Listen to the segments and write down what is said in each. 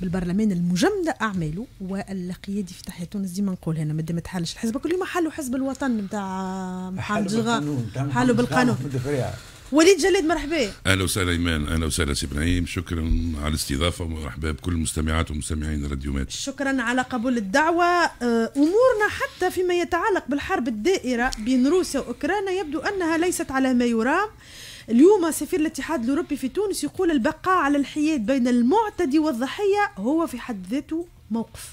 بالبرلمان المجمد أعماله والقيادي في تحية تونس ديما نقول هنا مادام تحلش الحزب كل يوم حلوا حزب الوطن نتاع محمد جغا حلوا بالقانون وليد جلاد مرحبا اهلا وسهلا ايمان اهلا وسهلا سي ابراهيم شكرا على الاستضافه ومرحبا بكل المستمعات ومستمعين راديو مات شكرا على قبول الدعوه آه، امورنا حتى فيما يتعلق بالحرب الدائره بين روسيا واوكرانيا يبدو انها ليست على ما يرام اليوم سفير الاتحاد الأوروبي في تونس يقول البقاء على الحياد بين المعتدي والضحية هو في حد ذاته موقف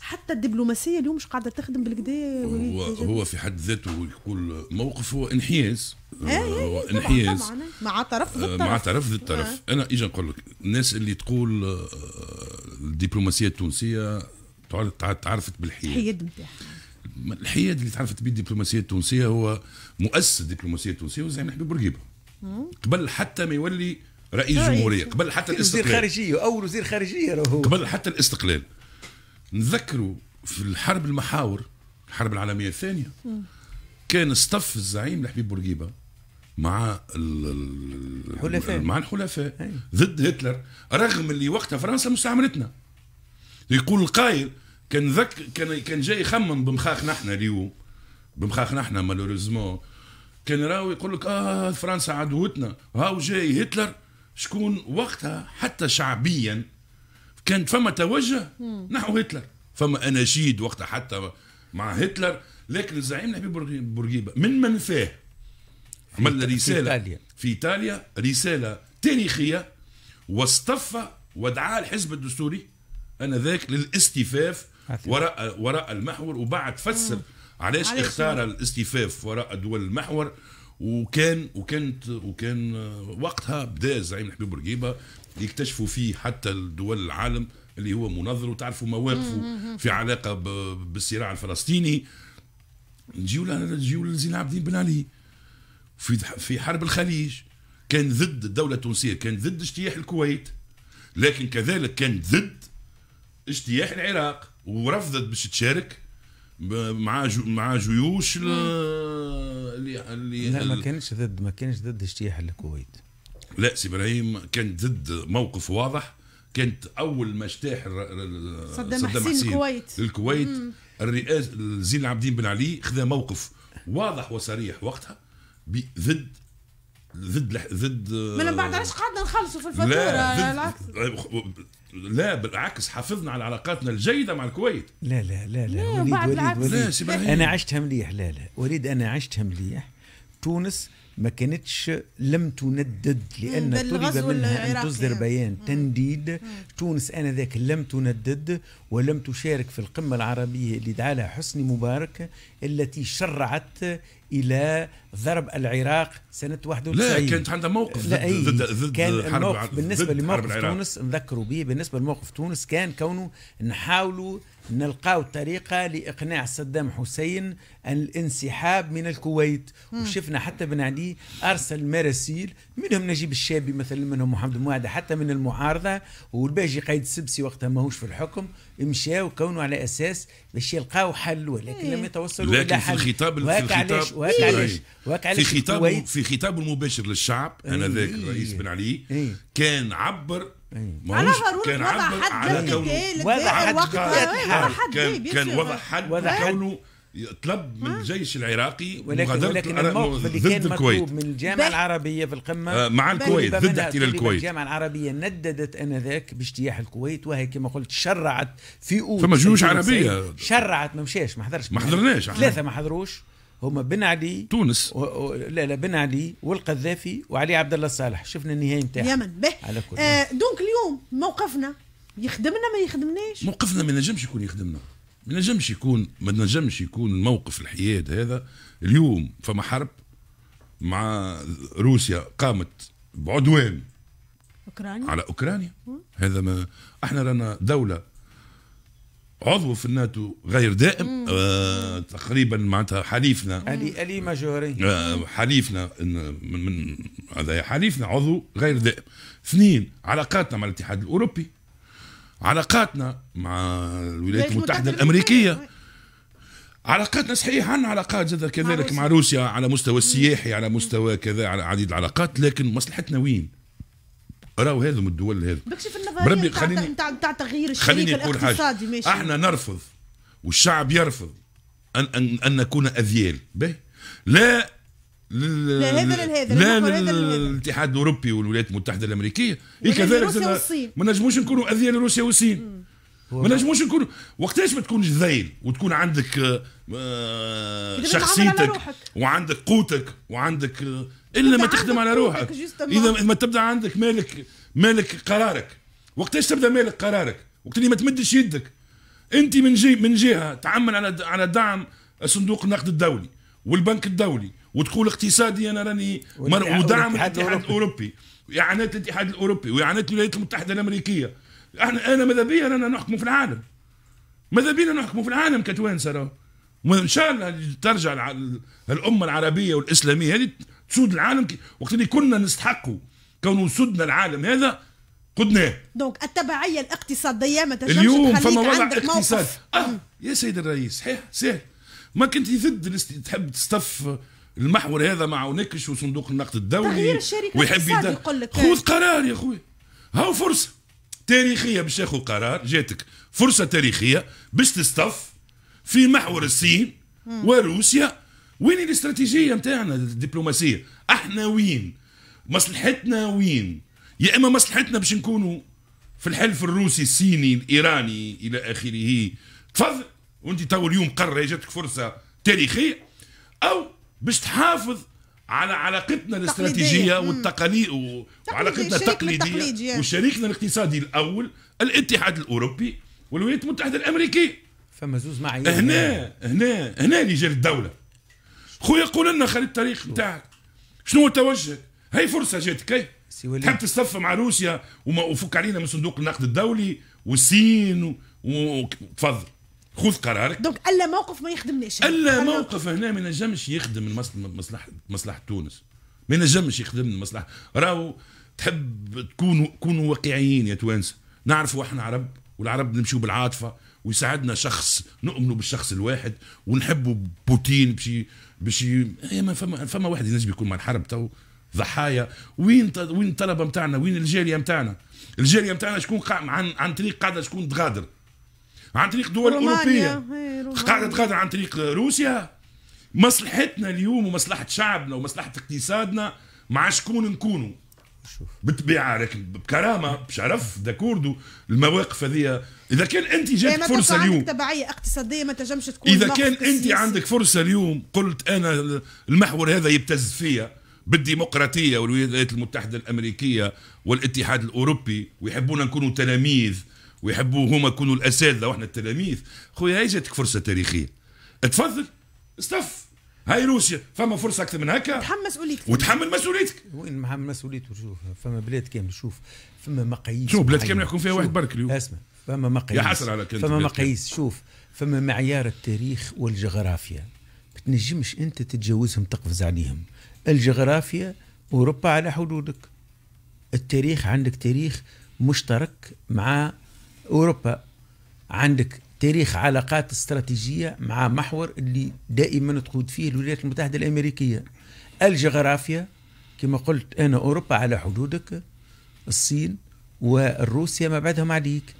حتى الدبلوماسية اليوم مش قاعدة تخدم بالكدا هو, هو في حد ذاته يقول موقف هو انحياز إيه، إيه، هو انحياز طبعاً إيه. مع طرف ضد آه، مع طرف ضد طرف آه. أنا إيجا نقول لك الناس اللي تقول آه، الدبلوماسية التونسية تعرفت بالحياد الحياد نتاعها الحياد اللي تعرفت به الدبلوماسيه التونسيه هو مؤسس الدبلوماسيه التونسيه وزين الحبيب بورقيبه قبل حتى ما يولي رئيس جمهوريه قبل حتى الاستقلال وزير خارجيه اول وزير خارجيه راهو قبل حتى الاستقلال نذكروا في الحرب المحاور الحرب العالميه الثانيه كان استف الزعيم الحبيب بورقيبه مع الحلفاء مع الحلفاء ضد هتلر رغم اللي وقتها فرنسا مستعمرتنا يقول القائل كان ذك كان كان جاي يخمم بمخاخ نحن اليوم بمخاخنا احنا مالوريزمون كان راهو يقول لك اه فرنسا عدوتنا هاو جاي هتلر شكون وقتها حتى شعبيا كان فما توجه نحو هتلر فما اناشيد وقتها حتى مع هتلر لكن الزعيم نبي بورقيبه من منفاه عملنا رساله في ايطاليا في ايطاليا رساله تاريخيه واصطف ودعا الحزب الدستوري انذاك للاستفاف وراء وراء المحور وبعد فسر علاش اختار الاستيفاف وراء دول المحور وكان وكانت وكان وقتها بدا زعيم الحبيب بورقيبه يكتشفوا فيه حتى دول العالم اللي هو منظر وتعرفوا مواقفه في علاقه بالصراع الفلسطيني نجيو نجيو لزين العابدين بن علي في في حرب الخليج كان ضد الدوله التونسيه كان ضد اجتياح الكويت لكن كذلك كان ضد اجتياح العراق ورفضت باش تشارك مع جو مع جيوش اللي اللي لا ما كانش ضد ما كانش ضد اجتياح الكويت لا سي ابراهيم كان ضد موقف واضح كانت اول ما اجتاح صدام حسين الكويت الكويت الرئاسه زين العابدين بن علي خذا موقف واضح وصريح وقتها ضد ضد ضد من بعد علاش قعدنا نخلصوا في الفاتوره لا لا بالعكس حافظنا على علاقاتنا الجيدة مع الكويت لا لا لا لا, لا وليد وليد, وليد. لا أنا عشتها مليح لا لا وليد أنا عشتها مليح تونس ما كانتش لم تندد لان طلب منها ان تصدر بيان تنديد تونس انذاك لم تندد ولم تشارك في القمة العربية اللي دعا لها حسني مبارك التي شرعت إلى ضرب العراق سنة 91 لا كانت عندها موقف لا أي ضد ضد كان الموقف بالنسبة لموقف تونس نذكروا به بالنسبة لموقف تونس كان كونه نحاولوا نلقاو طريقة لإقناع صدام حسين الانسحاب من الكويت مم. وشفنا حتى بن علي أرسل مراسيل منهم نجيب الشابي مثلا منهم محمد الموعدة حتى من المعارضة والباجي قايد السبسي وقتها ماهوش في الحكم مشاو كونوا على اساس باش يلقاو حل ولكن لم إيه. يتوصلوا الى حل في الخطاب إيه. في الخطاب وهك علاش وهك علاش في خطابه في خطابه المباشر للشعب إيه. انذاك الرئيس بن علي كان عبر على هارون كان وضع حد على كونه وضع حد كان وضع حد كونه طلب من الجيش آه. العراقي ولكن, ولكن الموقف اللي كان مطلوب الكويت. من الجامعه العربيه في القمه آه، مع الكويت ضد احتلال الكويت الجامعه العربيه نددت انذاك باجتياح الكويت وهي كما قلت شرعت في اوت فما جيوش عربيه شرعت ما مشاش ما حضرش ما حضرناش ثلاثه ما حضروش هما بن علي تونس و... و... لا لا بن علي والقذافي وعلي عبد الله صالح شفنا النهايه نتاعها اليمن به على كل آه دونك اليوم موقفنا يخدمنا ما يخدمناش موقفنا ما ينجمش يكون يخدمنا ما نجمش يكون ما نجمش يكون الموقف الحياد هذا اليوم فما حرب مع روسيا قامت بعدوان اوكرانيا على اوكرانيا هذا ما احنا رانا دوله عضو في الناتو غير دائم آه تقريبا معناتها حليفنا الي الي ماجوري آه حليفنا من من هذا حليفنا عضو غير دائم اثنين علاقاتنا مع الاتحاد الاوروبي علاقاتنا مع الولايات المتحدة الأمريكية علاقاتنا صحيح عندنا علاقات زاد كذلك مع روسيا على مستوى السياحي على مستوى كذا على عديد العلاقات لكن مصلحتنا وين؟ راهو هذم الدول هذم بكشف خليني نتاع نتاع تغيير الشريك خليني نقول حاجه ماشي. احنا نرفض والشعب يرفض ان ان, أن نكون اذيال به لا لل... لهذا لهذا لا للاتحاد الاوروبي والولايات المتحده الامريكيه إيه كذلك ما نجموش نكونوا اذيه لروسيا والصين ما نجموش نكونوا وقتاش ما تكونش ذيل وتكون عندك آه، شخصيتك وعندك قوتك وعندك آه، الا ما تخدم على روحك اذا ما تبدا عندك مالك مالك قرارك وقتاش تبدا مالك قرارك وقت اللي ما تمدش يدك انت من جي من جهه تعمل على على دعم صندوق النقد الدولي والبنك الدولي وتقول اقتصادي انا راني ودعم الاتحاد الاوروبي واعانات الاتحاد الاوروبي واعانات الولايات المتحده الامريكيه احنا انا ماذا بيا رانا نحكموا في العالم ماذا بينا نحكموا في العالم كتوانسه راهو وان شاء الله ترجع الامه العربيه والاسلاميه هذه تسود العالم وقت اللي كنا نستحقوا كونه سدنا العالم هذا قدناه دونك التبعيه الاقتصاديه ما تنجمش اليوم فما وضع اقتصاد اه يا سيد الرئيس صحيح سهل ما كنت يفد تحب تصطف المحور هذا ما عاونكش وصندوق النقد الدولي ويحب يقول لك خذ قرار يا خويا هاو فرصه تاريخيه باش ياخذ قرار جاتك فرصه تاريخيه باش تصطف في محور الصين وروسيا وين الاستراتيجيه نتاعنا الدبلوماسيه احنا وين مصلحتنا وين يا اما مصلحتنا باش نكونوا في الحلف الروسي الصيني الايراني الى اخره تفضل وانت تو اليوم قرر جاتك فرصه تاريخيه او باش تحافظ على علاقتنا الاستراتيجيه والتقنيه وعلاقتنا التقليديه وشريكنا الاقتصادي الاول الاتحاد الاوروبي والولايات المتحده الامريكيه فما زوز معايير هنا هنا هنا اللي جات الدوله خويا قول لنا خلي الطريق نتاعك شنو هو توجهك هاي فرصه جاتك هي تحب تصف مع روسيا وفك علينا من صندوق النقد الدولي والصين وتفضل خذ قرارك دونك الا موقف ما يخدمناش الا موقف هنا ما ينجمش يخدم مصلحه مصلحه تونس ما ينجمش يخدم المصلحه راهو تحب تكونوا كونوا واقعيين يا توانسه نعرفوا احنا عرب والعرب نمشيو بالعاطفه ويساعدنا شخص نؤمنوا بالشخص الواحد ونحبوا بوتين بشي بشي إيه، ما فما فما واحد ينجم يكون مع الحرب تو ضحايا وين وين الطلبه نتاعنا وين الجاليه نتاعنا الجاليه نتاعنا شكون قا... عن عن طريق قاعده شكون تغادر عن طريق دول أوروبية إيه، قاعدة تقاطع عن طريق روسيا مصلحتنا اليوم ومصلحة شعبنا ومصلحة اقتصادنا مع شكون نكونوا بالطبيعه لكن بكرامه بشرف داكوردو المواقف هذه اذا كان انت جاتك إيه، فرصه اليوم تبعيه اقتصاديه ما تنجمش تكون اذا كان انت عندك فرصه اليوم قلت انا المحور هذا يبتز فيا بالديمقراطيه والولايات المتحده الامريكيه والاتحاد الاوروبي ويحبونا نكونوا تلاميذ ويحبوا هما يكونوا الاساتذه واحنا التلاميذ خويا هاي جاتك فرصه تاريخيه تفضل استف هاي روسيا فما فرصه اكثر من هكا تحمل مسؤوليتك وتحمل مسؤوليتك وين محمل مسؤوليته شوف فما بلاد كامل شوف فما مقاييس شوف بلاد كامل يحكم فيها واحد برك اليوم اسمع فما مقاييس يا حسر على فما مقاييس شوف فما معيار التاريخ والجغرافيا ما تنجمش انت تتجاوزهم تقفز عليهم الجغرافيا اوروبا على حدودك التاريخ عندك تاريخ مشترك مع اوروبا عندك تاريخ علاقات استراتيجيه مع محور اللي دائما تقود فيه الولايات المتحده الامريكيه الجغرافيا كما قلت انا اوروبا على حدودك الصين وروسيا ما بعدهم عليك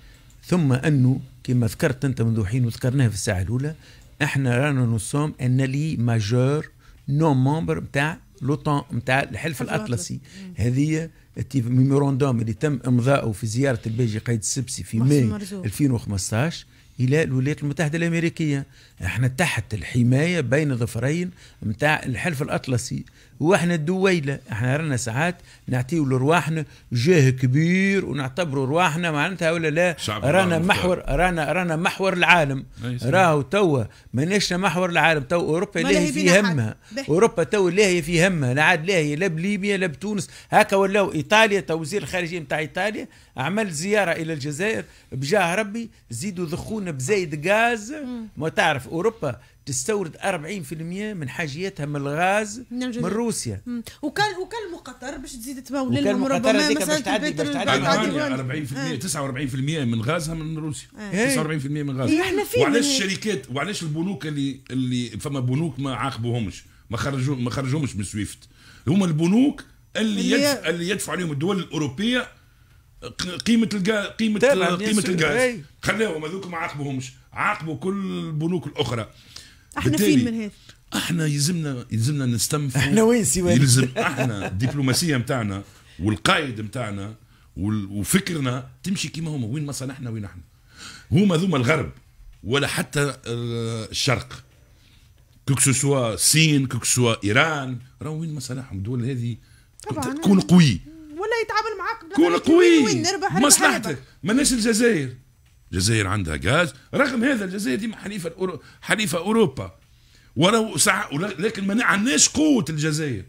ثم انه كما ذكرت انت منذ حين وذكرناها في الساعه الاولى احنا رانا نصوم ان لي ماجور نو ممبر بتاع لوطان نتاع الحلف الاطلسي هذه ميموراندوم اللي تم امضائه في زياره البيجي قايد السبسي في ماي 2015 الى الولايات المتحده الامريكيه احنا تحت الحمايه بين ظفرين متاع الحلف الاطلسي واحنا الدويله احنا رانا ساعات نعطيو لرواحنا جاه كبير ونعتبروا رواحنا معناتها ولا لا رانا محور رانا رانا محور العالم راهو توا ماناش محور العالم تو اوروبا لاهي في همها اوروبا تو لاهي في همها لا عاد لاهي لا بليبيا لا بتونس هكا ولاو ايطاليا تو وزير الخارجيه نتاع ايطاليا عمل زياره الى الجزائر بجاه ربي زيدوا ذخونا بزايد غاز ما تعرف اوروبا تستورد 40% من حاجياتها من الغاز من, من روسيا وكان وكان مقطر باش تزيد تمول لهم ربما باش 40% 49% آه. من غازها من روسيا 49% آه. إيه. من غازها إيه، احنا فين وعلاش الشركات وعلاش البنوك اللي اللي فما بنوك ما عاقبوهمش ما خرجوا ما خرجوهمش من سويفت هما البنوك اللي اللي, يدفع اللي يدفع عليهم الدول الاوروبيه قيمه الجا قيمه قيمه الغاز إيه. خلاهم هذوك ما عاقبوهمش عاقبوا كل البنوك الاخرى احنا فين من هذا احنا يلزمنا يلزمنا نستنفع احنا وين سوى يلزم احنا الدبلوماسيه نتاعنا والقائد نتاعنا وفكرنا تمشي كيما هما وين مصالحنا وين احنا هما ذوما الغرب ولا حتى آه، الشرق كوك سوا الصين كوك سوا ايران راهو وين مصالحهم الدول هذه طبعا كون قوي ولا يتعامل معاك كون قوي, قوي. مصلحتك ماناش الجزائر الجزائر عندها غاز رغم هذا الجزائر ديما حليفه الأورو... حليفه اوروبا ولو سع... لكن ما عندناش قوه الجزائر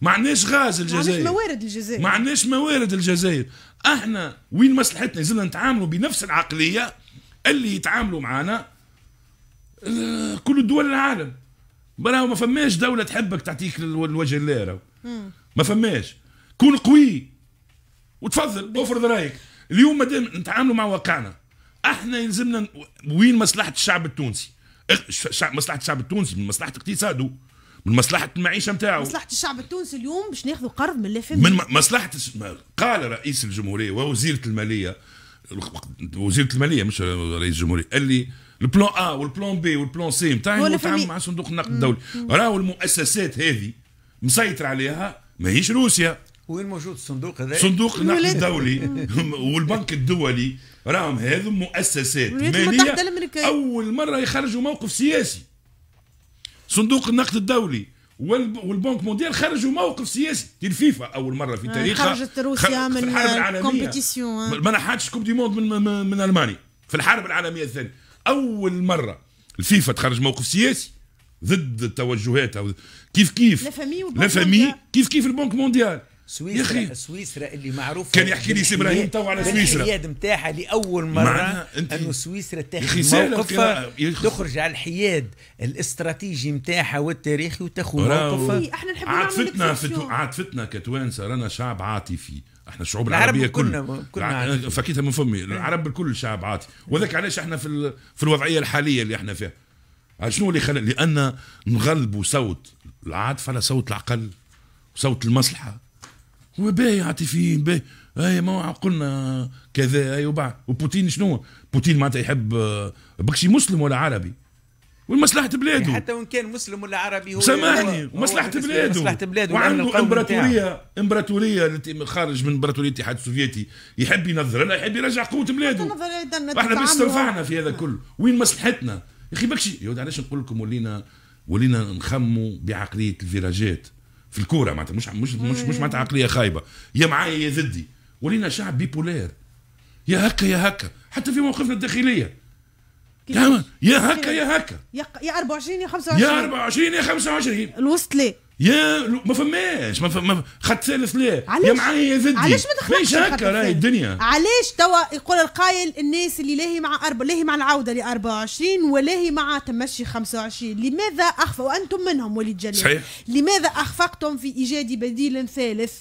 ما عندناش غاز الجزائر ما عندناش موارد الجزائر ما عندناش موارد الجزائر احنا وين مصلحتنا زلنا نتعاملوا بنفس العقليه اللي يتعاملوا معنا آه، كل دول العالم براو ما فماش دوله تحبك تعطيك الوجه اللي راهو ما فماش كون قوي وتفضل افرض رايك اليوم دام نتعاملوا مع واقعنا احنا يلزمنا وين مصلحه الشعب التونسي مصلحه الشعب التونسي من مصلحه اقتصاده من مصلحه المعيشه نتاعو مصلحه الشعب التونسي اليوم باش ناخذوا قرض من الاف من مصلحه قال رئيس الجمهوريه ووزيره الماليه وزيره الماليه مش رئيس الجمهوريه قال لي البلان ا والبلان بي والبلان سي نتاعي نتعامل مع صندوق النقد الدولي راهو المؤسسات هذه مسيطر عليها ماهيش روسيا وين موجود الصندوق هذا؟ صندوق النقد الدولي والبنك الدولي راهم هذو مؤسسات ماليه اول مره يخرجوا موقف سياسي صندوق النقد الدولي والبنك مونديال خرجوا موقف سياسي دي الفيفا اول مره في آه، تاريخها خرجت روسيا من الكومبيتيسيون ما نحاتش كوب دي موند من, من, من المانيا في الحرب العالميه الثانيه اول مره الفيفا تخرج موقف سياسي ضد توجهاتها كيف كيف لا لا فامي كيف كيف البنك مونديال سويسرا سويسرا اللي معروفه كان يحكي لي سي ابراهيم تو على سويسرا الحياد نتاعها لاول مره انه سويسرا تاخذ موقفها تخرج على الحياد الاستراتيجي نتاعها والتاريخي وتاخذ موقفها احنا نحب عاطفتنا عاطفتنا كتوانسه رانا شعب عاطفي احنا الشعوب العربيه كلنا كل فكيتها من فمي إيه. العرب الكل شعب عاطفي وذاك علاش احنا في في الوضعيه الحاليه اللي احنا فيها شنو اللي خلى لان نغلبوا صوت العاطفه على صوت العقل وصوت المصلحه وباهي عاطفيين باهي اي ما قلنا كذا اي وبعد وبوتين شنو بوتين معناتها يحب آه، بكشي مسلم ولا عربي ومصلحة بلاده حتى وان كان مسلم ولا عربي هو سامحني ومصلحة بلاده مصلحة بلاده وعنده امبراطورية امبراطورية التي خارج من امبراطورية الاتحاد السوفيتي يحب ينظر لها يحب يرجع قوة بلاده احنا باش استرفعنا في هذا كله وين مصلحتنا يا اخي بكشي علاش نقول لكم ولينا ولينا نخموا بعقلية الفيراجات في الكوره معناتها مش مش مش, مش معناتها عقليه خايبه يا معايا يا ضدي ولينا شعب بيبولير يا هكا يا هكا حتى في موقفنا الداخليه يا هكا يا هكا يا 24 يا 25 يا 24 يا 25 الوسط ليه يا ما فماش ما فما خط ثالث لا يا معايا يا زدي علاش ما دخلتش هكا راهي الدنيا علاش توا يقول القايل الناس اللي لاهي مع أرب... لاهي مع العوده ل 24 ولاهي مع تمشي 25 لماذا اخفوا وانتم منهم وليد جلال صحيح لماذا اخفقتم في ايجاد بديل ثالث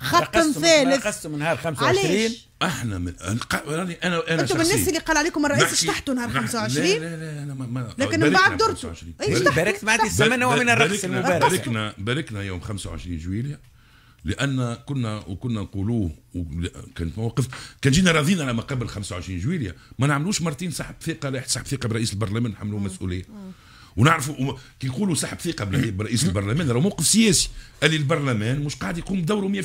خط ثالث قسم من نهار 25 احنا من انا انا انا انتم من الناس اللي قال عليكم الرئيس شطحتوا نهار 25 لا لا لا انا ما, ما لكن من بعد درتوا باركت معناتها سما ومن من الرقص المبارك باركنا باركنا يوم 25 جويليا لان كنا وكنا نقولوه كانت موقف كان جينا راضيين على ما قبل 25 جويليا ما نعملوش مرتين سحب ثقه لا سحب ثقه برئيس البرلمان نحملوه آه. مسؤوليه آه. ونعرفوا كي نقولوا سحب ثقه برئيس البرلمان راه موقف سياسي قال لي البرلمان مش قاعد يقوم بدوره 100%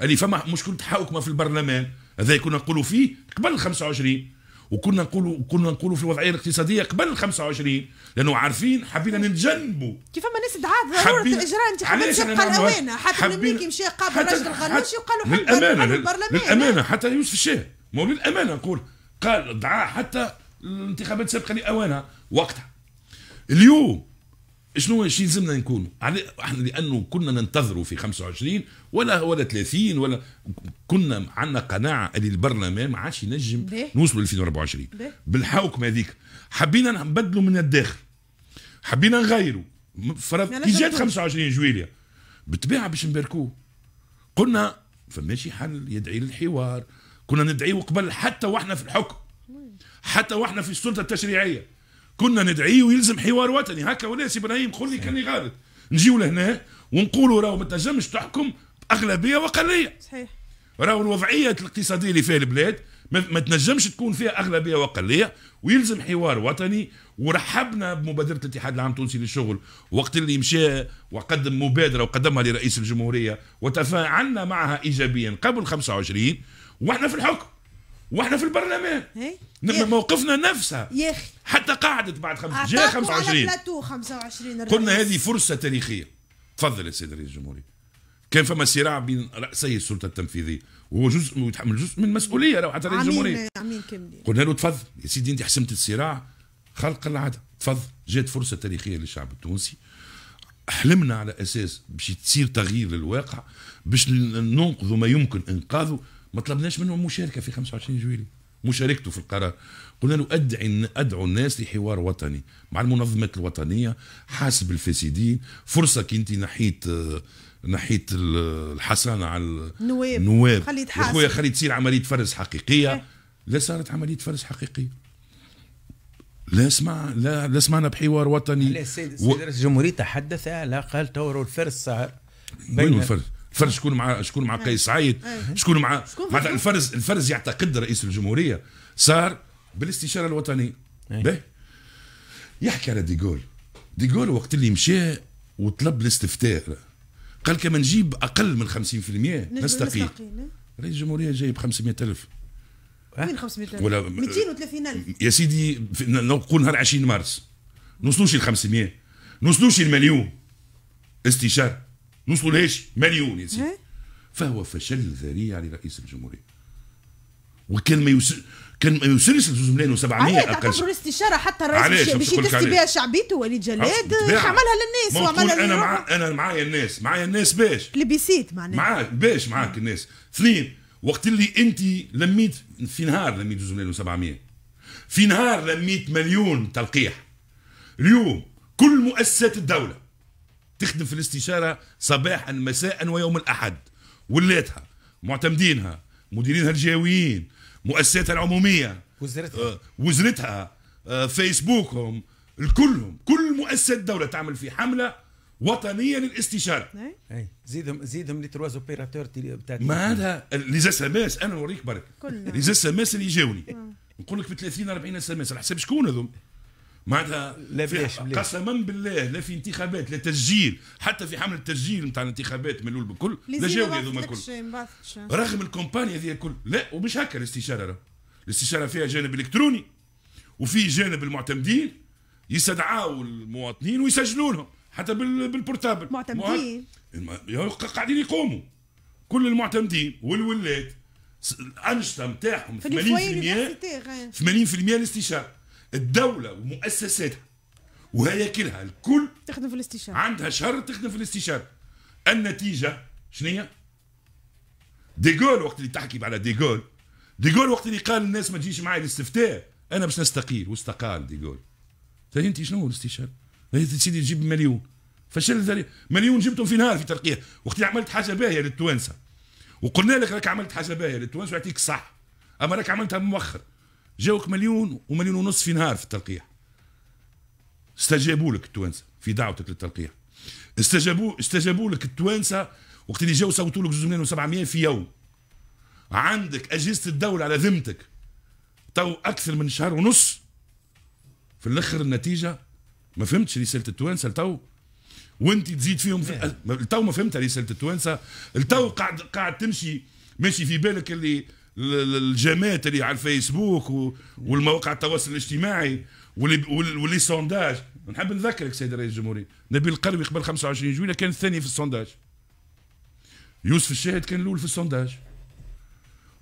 قال لي فما مشكله حوكمه في البرلمان هذا كنا نقولوا فيه قبل 25 وكنا نقولوا كنا نقولوا في الوضعيه الاقتصاديه قبل 25 لانه عارفين حبينا نتجنبوا كيف ما ناس دعات ضروره الاجراء الانتخابات تبقى الاوانه حتى المليكي مشى قابل راشد الغنوشي وقال له للامانه للامانه حتى يوسف الشاه ما للامانه نقول قال دعاه حتى الانتخابات السابقه لاوانها وقتها اليوم شنو شي يلزمنا نكونوا احنا لانه كنا ننتظروا في 25 ولا ولا 30 ولا كنا عندنا قناعه ان البرلمان ما عادش ينجم نوصلوا 2024 بالحوكمه هذيك حبينا نبدلوا من الداخل حبينا نغيروا فرض كي جات 25 جويليا بالطبيعه باش نباركوه قلنا فماشي حل يدعي للحوار كنا ندعيه قبل حتى واحنا في الحكم حتى واحنا في السلطه التشريعيه كنا ندعيه ويلزم حوار وطني هكا وليس ابراهيم لي كاني غالط نجيو لهنا ونقولوا راهو ما تنجمش تحكم باغلبيه وقليه صحيح راهو الوضعيه الاقتصاديه اللي فيها البلاد ما تنجمش تكون فيها اغلبيه واقليه ويلزم حوار وطني ورحبنا بمبادره الاتحاد العام التونسي للشغل وقت اللي مشى وقدم مبادره وقدمها لرئيس الجمهوريه وتفاعلنا معها ايجابيا قبل 25 واحنا في الحكم واحنا في البرلمان إيه؟ نما موقفنا نفسه يا اخي حتى قعدت بعد خمس جاء 25 على 25 قلنا هذه فرصه تاريخيه تفضل يا سيدي رئيس الجمهوريه كان فما صراع بين رأسي السلطة التنفيذية وهو جزء ويتحمل جزء من المسؤولية لو حتى رئيس الجمهورية عمين قلنا له تفضل يا سيدي أنت حسمت الصراع خلق العادة تفضل جات فرصة تاريخية للشعب التونسي حلمنا على أساس باش تصير تغيير للواقع باش ننقذوا ما يمكن إنقاذه ما طلبناش منهم مشاركه في 25 جويلي مشاركته في القرار قلنا له ادعي ادعو الناس لحوار وطني مع المنظمات الوطنيه حاسب الفاسدين فرصه كي انت نحيت نحيت الحصانه على النواب النواب خلي يا خويا خلي تصير عمليه فرز حقيقيه إيه. لا صارت عمليه فرز حقيقيه لا اسمع لا لا سمعنا بحوار وطني لا السيد و... الجمهوري تحدث لا قال تو الفرز صار بين الفرز فرز شكون مع شكون مع قيس سعيد إيه. إيه. شكون مع معناتها الفرز الفرز يعتقد رئيس الجمهوريه صار بالاستشاره الوطنيه إيه. به يحكي على ديغول ديغول وقت اللي مشى وطلب الاستفتاء قال كما نجيب اقل من 50% نستقيل رئيس الجمهوريه جايب 500000 وين 500000 ولا 230000 يا سيدي نقول نهار 20 مارس نوصلوش ل 500 نوصلوش المليون استشاره ما مليون يا سيدي إيه؟ فهو فشل ذريع لرئيس الجمهوريه وكان ما يوصل كان ما يوصلش ل ملايين و700 اقل شيء الاستشاره حتى الرئيس باش يدس بها شعبيته وليد آه، جلاد عملها آه، للناس وعملها انا مع انا معايا الناس معايا الناس باش لبسيت معناها معاك باش آه. معاك الناس اثنين وقت اللي انت لميت في نهار لميت 2 ملايين و700 في نهار لميت مليون تلقيح اليوم كل مؤسسات الدوله تخدم في الاستشاره صباحا مساء ويوم الاحد ولاتها معتمدينها مديرينها الجهويين مؤسساتها العموميه وزرتها آه وزرتها آه فيسبوكهم الكلهم كل مؤسسه دوله تعمل في حمله وطنيه للاستشاره نعم. اي زيدهم زيدهم لي تروا اوبيراتور تاع ما هذا لي اس ام اس انا نوريك برك لي اس ام اس اللي جاوني نعم. نقول لك في 30 40 اس ام اس على حساب شكون هذوم معناتها قسما بالله لا في انتخابات لا تسجيل حتى في حمله التسجيل نتاع الانتخابات من الاول بكل لا جاو هذوما الكل رغم الكومباني هذه الكل لا ومش هكا الاستشاره رو. الاستشاره فيها جانب الكتروني وفي جانب المعتمدين يستدعاوا المواطنين ويسجلوا لهم حتى بالبورتابل معتمدين قاعدين يقوموا كل المعتمدين والولاد الانشطه نتاعهم 80% 80% الاستشاره الدوله ومؤسساتها وهياكلها الكل تخدم في الاستشاره عندها شهر تخدم في الاستشاره النتيجه شنو هي؟ ديغول وقت اللي تحكي على ديغول ديغول وقت اللي قال الناس ما تجيش معايا الاستفتاء انا باش نستقيل واستقال ديغول تاني انت شنو الاستشاره؟ سيدي تجيب مليون فشل مليون جبتهم في نهار في ترقيه وقت اللي عملت حاجه باهيه للتوانسه وقلنا لك راك عملت حاجه باهيه للتوانسه ويعطيك صح اما راك عملتها مؤخر جاوك مليون ومليون ونص في نهار في التلقيح استجابوا لك التوانسه في دعوتك للتلقيح استجابوا استجابوا لك التوانسه وقت اللي جاو صوتوا لك 2700 و700 في يوم عندك اجهزه الدوله على ذمتك تو اكثر من شهر ونص في الاخر النتيجه ما فهمتش رساله التوانسه لتو وانت تزيد فيهم في التو نعم. ما فهمت رساله التوانسه التو قاعد قاعد تمشي ماشي في بالك اللي الجامات اللي على الفيسبوك والمواقع التواصل الاجتماعي واللي سونداج نحب نذكرك سيد رئيس الجمهوريه نبيل القروي قبل 25 جويلة كان الثاني في السونداج يوسف الشاهد كان الاول في السونداج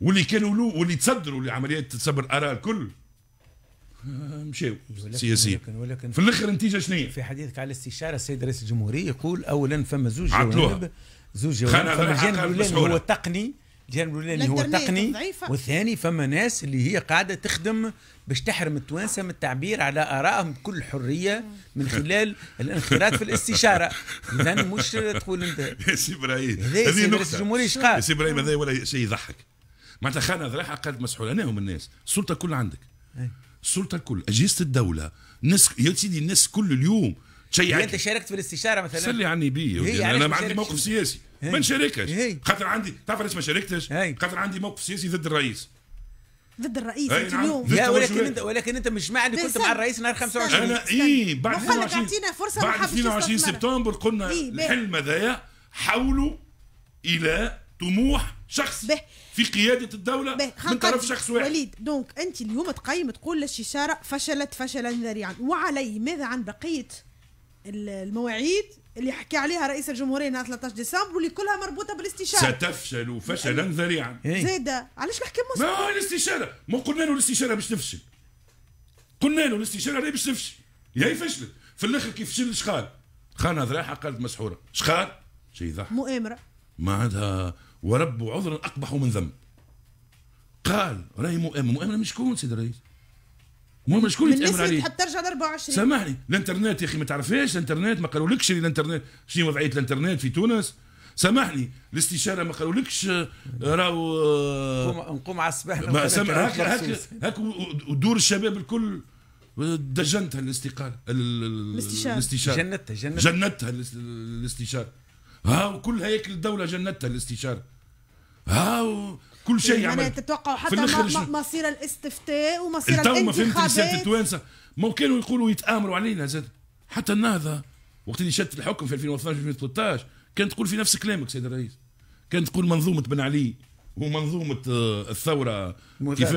واللي كانوا لو واللي تصدروا لعمليات تصبر الاراء الكل مشاو سياسيا ولكن, ولكن في الاخر النتيجه شنو في حديثك على الاستشاره السيد رئيس الجمهوريه يقول اولا فما زوج جوانب زوج جوانب فما جانب هو التقني الجانب الاولاني اللي هو تقني والثاني فما ناس اللي هي قاعده تخدم باش تحرم التوانسه من التعبير على ارائهم بكل حريه من خلال الانخراط في الاستشاره اذا مش تقول انت يا سي ابراهيم هذه نقطه قال يا سي ابراهيم هذا ولا شيء يضحك معناتها خانه ذراعها قالت هم الناس السلطه الكل عندك السلطه الكل اجهزه الدوله الناس يا سيدي الناس كل اليوم شيء يعني انت شاركت في الاستشاره مثلا سلي عني بي يعني انا ما عندي موقف سياسي ما نشاركش خاطر عندي تعرف ليش ما شاركتش خاطر عندي موقف سياسي ضد الرئيس ضد الرئيس انت نعم. اليوم لا ولكن انت ولكن انت مش معني كنت مع الرئيس نهار 25 انا اي بعد 22 فرصه بعد 22 سبتمبر قلنا إيه، الحلم هذايا حولوا الى طموح شخص به. في قياده الدوله من طرف شخص واحد وليد دونك انت اليوم تقيم تقول الاستشارة فشلت فشلا ذريعا وعلي ماذا عن بقيه المواعيد اللي حكى عليها رئيس الجمهوريه نهار 13 ديسمبر واللي كلها مربوطه بالاستشاره ستفشل فشلا إيه. ذريعا إيه. زاده علاش نحكي مصر ما الاستشاره ما قلنا له الاستشاره باش تفشل قلنا له الاستشاره اللي باش تفشل هي فشلت في الاخر كيف فشل شقال خان ذراعها قالت مسحوره شقال شي ضحك مؤامره ما عندها ورب عذر اقبح من ذنب قال راهي مؤامره مؤامره من شكون سيدي الرئيس مو شكون يتامر عليك تحب ترجع ل 24 سامحني الانترنت يا اخي ما تعرفهاش الانترنت ما قالولكش الانترنت شنو وضعيه الانترنت في تونس سامحني الاستشاره ما قالولكش آه، راهو آه، نقوم على الصباح هاك هاك هاك ودور الشباب الكل دجنتها الاستقاله الاستشاره الاستشار. جنتها جنتها جنتها الاستشاره ها وكل هياكل الدوله جنتها الاستشاره هاو كل شيء يعني عمل تتوقعوا حتى مصير الاستفتاء ومصير الانتخابات ما فهمت رسالة التوانسة ما كانوا يقولوا يتآمروا علينا زاد حتى النهضة وقت اللي شدت الحكم في 2012 2013 كانت تقول في نفس كلامك سيد الرئيس كانت تقول منظومة بن علي ومنظومة آه، الثورة كيف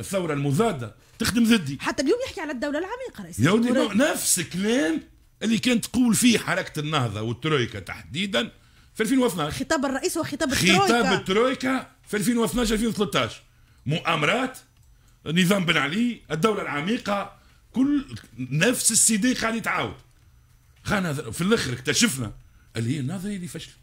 الثورة المضادة تخدم ضدي حتى اليوم يحكي على الدولة العميقة رئيس يا ودي نفس الكلام اللي كانت تقول فيه حركة النهضة والترويكا تحديدا في 2012 خطاب الرئيس وخطاب الترويكا خطاب الترويكا في 2012 2013 مؤامرات نظام بن علي الدوله العميقه كل نفس السيدي قاعد يتعاود خانا في الاخر اكتشفنا اللي هي النظريه اللي فشلت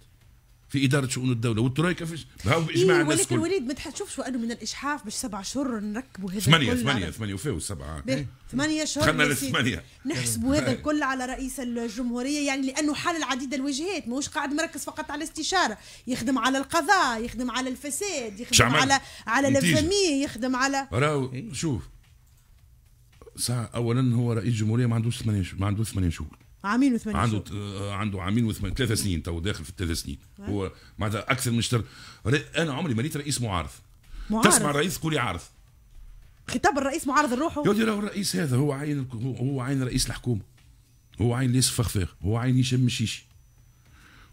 في اداره شؤون الدوله والترويكا في هاو باجماع إيه الناس ولكن وليد ما شو انه من الاشحاف باش سبع شهور نركبوا هذا ثمانيه ثمانيه ثمانيه وفيه سبعه ثمانيه شهور دخلنا للثمانيه نحسبوا هذا الكل على رئيس الجمهوريه يعني لانه حال العديد الوجهات ماهوش قاعد مركز فقط على الاستشاره يخدم على القضاء يخدم على الفساد يخدم على على لافامي يخدم على راهو إيه. شوف ساعة اولا هو رئيس جمهوريه ما عندوش ثمانيه ما عندوش ثمانيه شهور عامين وثمانية عنده شهور. آه، عنده عامين وثمان ثلاث سنين تو داخل في الثلاث سنين هو معناتها اكثر من شتر انا عمري ما ريت رئيس معارض معارض تسمع الرئيس تقول عارض خطاب الرئيس معارض لروحه يا راهو الرئيس هذا هو عين هو عين رئيس الحكومه هو عين ليس فخفاخ هو عين هشام مشيشي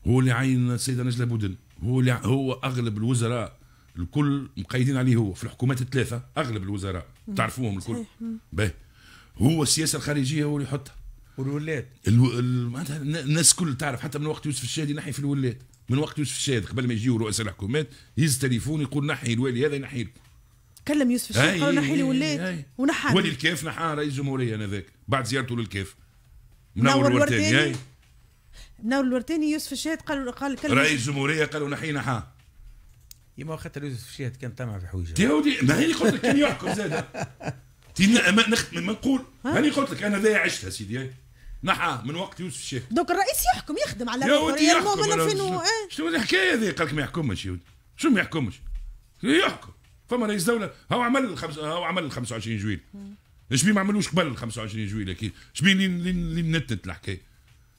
هو اللي عين السيده نجله بودن هو اللي هو اغلب الوزراء الكل مقيدين عليه هو في الحكومات الثلاثه اغلب الوزراء تعرفوهم الكل باهي هو السياسه الخارجيه هو اللي يحطها والولاد الو... ال... الناس كل تعرف حتى من وقت يوسف الشادي نحي في الولاد من وقت يوسف الشادي قبل ما يجيو رؤساء الحكومات يهز تليفون يقول نحي الوالي هذا نحي كلم يوسف الشادي قال نحي الولاد ونحى ولي الكاف نحى رئيس الجمهوريه انذاك بعد زيارته للكاف منور الورتاني منور الورتاني يوسف الشهاد قال قال كلم رئيس الجمهوريه قالوا نحي نحى يما خاطر يوسف الشهاد كان طمع في حويجه يا ودي ما هي قلت لك كان يحكم زاد ما نقول هاني قلت لك انا ذا عشتها سيدي نحى من وقت يوسف الشيخ دوك الرئيس يحكم يخدم على يا الحريه المؤمنه شنو اه؟ الحكايه هذه قال لك ما يحكمش يا شنو ما يحكمش يحكم فما رئيس دوله هو عمل الخمس هو عمل 25 جويل شبيه ما عملوش قبل 25 جويل اكيد شبيه لين لين لين نتت الحكايه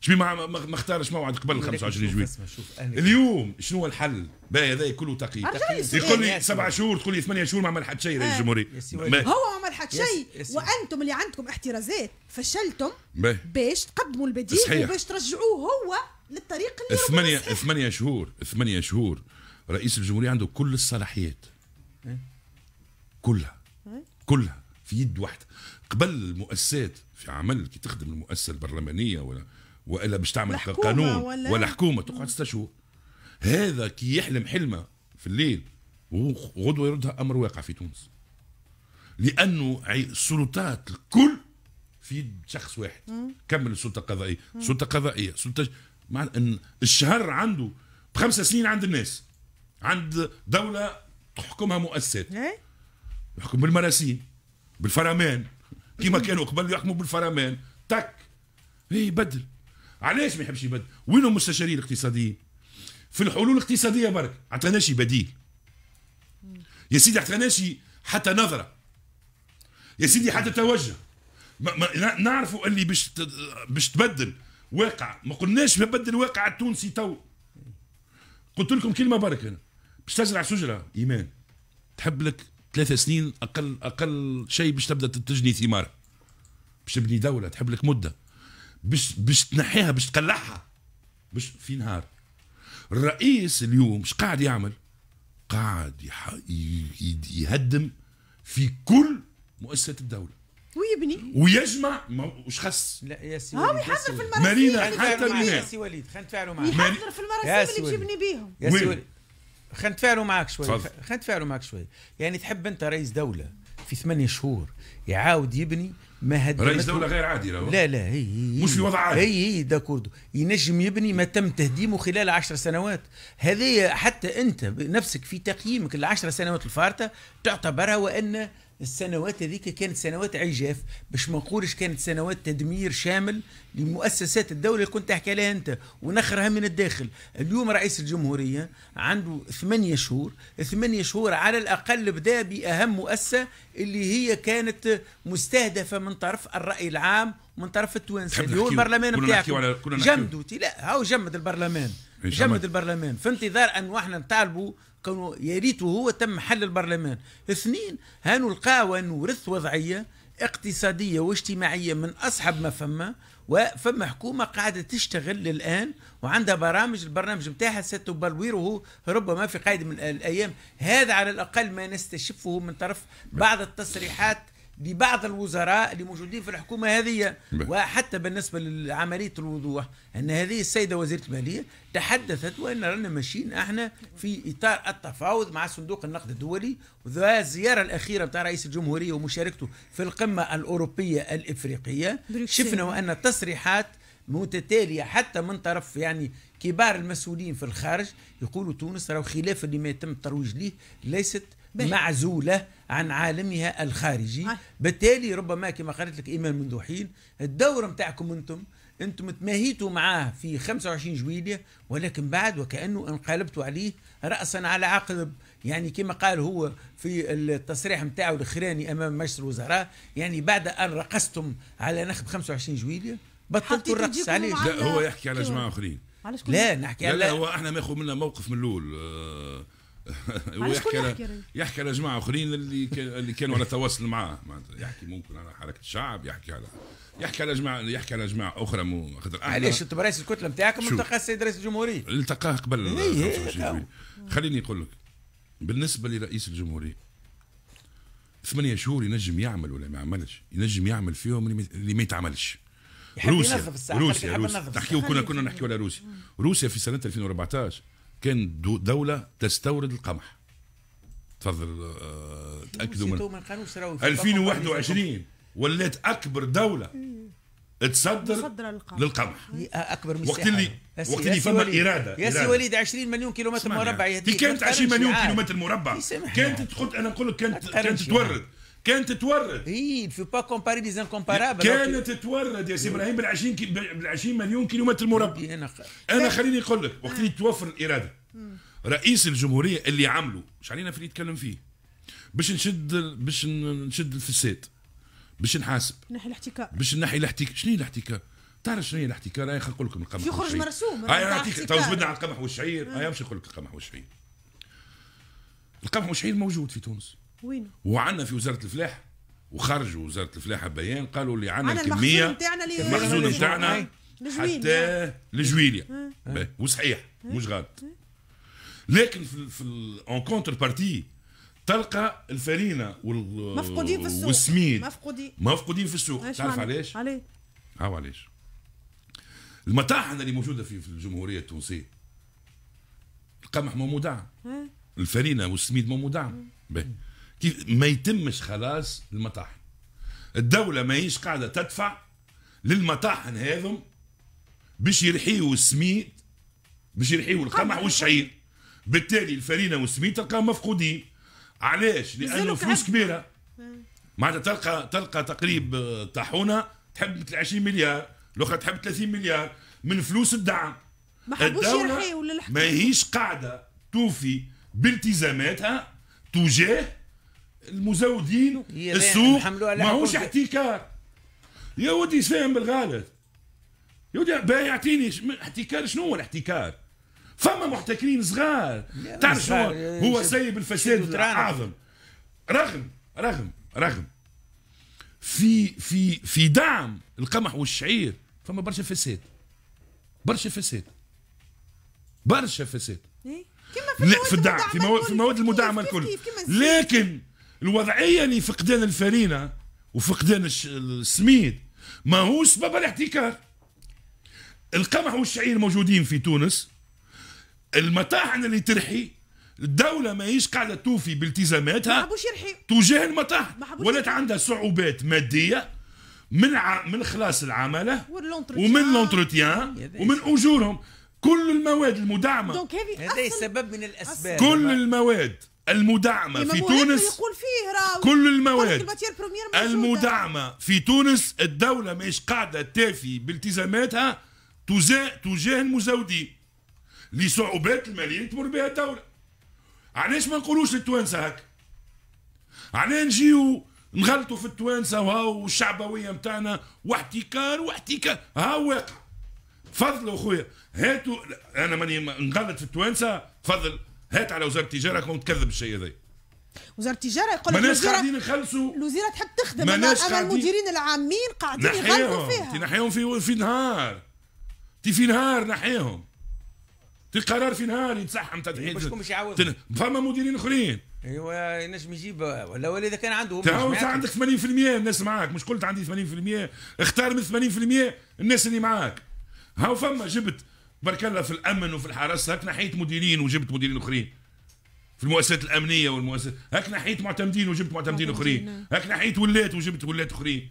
شبي ما ما اختارش موعد قبل 25 جويل اليوم شنو هو الحل؟ باهي هذا كله تقييد يقول لي سبع شهور تقول لي ثمانية شهور ما عمل حد شيء رئيس الجمهورية آه، هو ما عمل حد شيء وانتم اللي عندكم احترازات فشلتم باش تقدموا البديل وباش ترجعوه هو للطريق اللي ثمانية ثمانية شهور ثمانية شهور رئيس الجمهورية عنده كل الصلاحيات إيه. كلها إيه. كلها في يد واحده قبل المؤسسات في عمل كي تخدم المؤسسة البرلمانية ولا والا باش تعمل قانون ولا, ولا حكومه تقعد ست شهور هذا كي يحلم حلمه في الليل وغدوه يردها امر واقع في تونس لانه السلطات الكل في شخص واحد مم. كمل السلطه القضائيه السلطه القضائيه سلطه مع ان الشهر عنده بخمس سنين عند الناس عند دوله تحكمها مؤسسات إيه؟ يحكم بالمراسيم بالفرمان كيما كانوا قبل يحكموا بالفرمان تك يبدل إيه، علاش ما يحبش يبدل وين المستشارين الاقتصاديين في الحلول الاقتصاديه برك عطيناش بديل يا سيدي عطيناش حتى نظره يا سيدي حتى توجه ما ما نعرفوا اللي باش باش تبدل واقع ما قلناش بدل واقع التونسي تو قلت لكم كلمه برك انا باش تزرع شجره ايمان تحب لك ثلاثة سنين اقل اقل شيء باش تبدا تجني ثمارها باش تبني دوله تحب لك مده باش باش تنحيها باش تقلعها باش في نهار الرئيس اليوم مش قاعد يعمل؟ قاعد يهدم في كل مؤسسات الدوله ويبني ويجمع وش خص لا يا سي وليد هو يحضر في المراسيم مارينا حتى مارينا يا سي وليد خلينا نتفاعلوا معاك يحضر في المراسيم اللي تجيبني بيهم يا سي وليد خلينا نتفاعلوا معاك شوي خلينا نتفاعلوا معاك شوي يعني تحب انت رئيس دوله في ثمانية شهور يعاود يبني ما رئيس دوله غير عادي لو. لا لا هي هي مش في وضع عادي هي هي داكوردو ينجم يبني ما تم تهديمه خلال عشر سنوات هذه حتى انت نفسك في تقييمك العشر سنوات الفارطه تعتبرها وان السنوات هذيك كانت سنوات عجاف باش ما نقولش كانت سنوات تدمير شامل لمؤسسات الدوله اللي كنت تحكي عليها انت ونخرها من الداخل اليوم رئيس الجمهوريه عنده ثمانية شهور ثمانية شهور على الاقل بدا باهم مؤسسه اللي هي كانت مستهدفه من طرف الراي العام ومن طرف التوانسه اللي هو البرلمان بتاعكم جمدوا لا هاو جمد البرلمان جمد البرلمان في انتظار ان احنا نطالبوا كونه يا ريته هو تم حل البرلمان اثنين هانو لقاو نورث وضعيه اقتصاديه واجتماعيه من اصعب ما فما وفما حكومه قاعده تشتغل للان وعندها برامج البرنامج نتاعها ستبلوره ربما في قائد من الايام هذا على الاقل ما نستشفه من طرف بعض التصريحات لبعض الوزراء اللي موجودين في الحكومه هذه وحتى بالنسبه لعمليه الوضوح ان هذه السيده وزيره الماليه تحدثت وان رانا ماشيين احنا في اطار التفاوض مع صندوق النقد الدولي وذا الزياره الاخيره بتاع رئيس الجمهوريه ومشاركته في القمه الاوروبيه الافريقيه شفنا وان التصريحات متتاليه حتى من طرف يعني كبار المسؤولين في الخارج يقولوا تونس راهو خلاف اللي ما يتم الترويج ليه ليست معزولة عن عالمها الخارجي آه. بالتالي ربما كما قالت لك إيمان منذ حين الدور متاعكم أنتم انتم تماهيتوا معاه في 25 جويليه ولكن بعد وكانه انقلبتوا عليه راسا على عقب يعني كما قال هو في التصريح نتاعو الاخراني امام مجلس الوزراء يعني بعد ان رقصتم على نخب 25 جويليه بطلتوا الرقص عليه لا هو يحكي على جماعه اخرين لا نحكي لا, لا, لا هو احنا ناخذ منا موقف من الاول آه، ويحكي على يحكي جماعه اخرين اللي اللي كانوا على تواصل معاه معناتها يحكي ممكن على حركه الشعب يحكي على يحكي على جماعه يحكي على جماعه اخرى مو خاطر علاش انتم رئيس الكتله نتاعكم التقى السيد رئيس الجمهوريه التقاه قبل إيه، إيه، خليني نقول لك بالنسبه لرئيس الجمهوريه ثمانية شهور ينجم يعمل ولا ما يعملش ينجم يعمل فيهم اللي ما يتعملش روسيا روسيا, روسيا. نحكيو كنا كنا نحكيو على روسيا روسيا في سنه 2014 كان دولة تستورد القمح تفضل آه، تاكدوا من 2021 ولات اكبر دوله تصدر للقمح اكبر من وقت اللي وقت اللي فما اراده يا سي وليد 20 مليون كيلومتر مربع يهديك يعني. كي كانت 20 مليون كيلومتر مربع كانت تقول انا نقول لك كانت كانت تورد كانت تورد اي فو با كومباري دي زانكومبارابل كانت تورد يا سي ابراهيم بال 20 بال 20 مليون كيلومتر مربع انا انا خليني نقول لك وقت اللي توفر الاراده رئيس الجمهوريه اللي عمله مش علينا في اللي يتكلم فيه باش نشد باش نشد الفساد باش نحاسب نحي الاحتكار باش نحي الاحتكار شنو هي الاحتكار؟ تعرف شنو هي الاحتكار؟ راهي نقول لكم القمح يخرج مرسوم هاي نعطيك تو جبدنا على القمح والشعير هاي آه، باش نقول لك القمح والشعير القمح والشعير موجود في تونس وينه؟ وعندنا في وزاره الفلاحه وخرجوا وزاره الفلاحه بيان قالوا اللي عندنا الكميه المخزون نتاعنا حتى لجويليا وصحيح مش غلط لكن في في اون كونتر بارتي تلقى الفرينه وال مفقودين في السوق والسميد مفقودين مفقودين في السوق تعرف علاش؟ علاش؟ هاو علاش؟ المطاحن اللي موجوده في, في الجمهوريه التونسيه القمح ما مدعم إيه. الفرينه والسميد ما مدعم إيه. كيف ما يتمش خلاص المطاحن الدولة ماهيش قاعدة تدفع للمطاحن هذم باش يرحيوا السميد باش يرحيوا القمح والشعير بالتالي الفرينة والسميد تلقاهم مفقودين علاش؟ لأنه فلوس كبيرة آه. معناتها تلقى تلقى تقريب آه، طاحونة تحب 20 مليار الأخرى تحب 30 مليار من فلوس الدعم ما الدولة ماهيش قاعدة توفي بالتزاماتها تجاه المزودين السوق ماهوش احتكار يا ودي فاهم بالغلط يا ودي يعطيني احتكار شنو هو الاحتكار؟ فما محتكرين صغار تعرف شنو هو سيب الفساد الاعظم رغم رغم رغم في في في دعم القمح والشعير فما برشا فساد برشا فساد برشا فساد إيه؟ كما في, في الدعم في المواد المدعمه الكل لكن الوضعيه اللي فقدان الفرينه وفقدان السميد ما هو سبب الاحتكار القمح والشعير موجودين في تونس المطاحن اللي ترحي الدولة ماهيش قاعدة توفي بالتزاماتها يرحي تجاه المطاحن ولات عندها صعوبات مادية من ع... من خلاص العمله ومن لونتروتيان ومن اجورهم كل المواد المدعمه دونك هذه سبب من الاسباب كل المواد المدعمة في تونس يقول فيه كل المواد المدعمة في تونس الدولة مش قاعدة تافي بالتزاماتها تجاه المزودين لصعوبات المالية تمر بها الدولة علاش ما نقولوش للتوانسة هكا علاش نجيو نغلطوا في التوانسة وهاو والشعبوية متاعنا واحتكار واحتكار هاو واقع فضل اخويا هاتوا انا ماني نغلط في التوانسة فضل هات على وزاره التجاره كون تكذب الشيء هذا وزاره التجاره يقول لك الوزيره قاعدين يخلصوا الوزيره تحب تخدم انا المديرين العامين قاعدين يغلطوا فيها نحيهم في في نهار تي في نهار نحيهم تي قرار في نهار يتسحم تدحيل إيه، باش مش يعوض فما مديرين اخرين ايوا ينجم يجيب ولا ولا اذا كان عنده هو انت عندك 80% الناس معاك مش قلت عندي 80% اختار من 80% الناس اللي معاك هاو فما جبت بارك الله في الامن وفي الحرس هاك نحيت مديرين وجبت مديرين اخرين في المؤسسات الامنيه والمؤسسات هاك نحيت معتمدين وجبت معتمدين اخرين نعم. هاك نحيت ولات وجبت ولات اخرين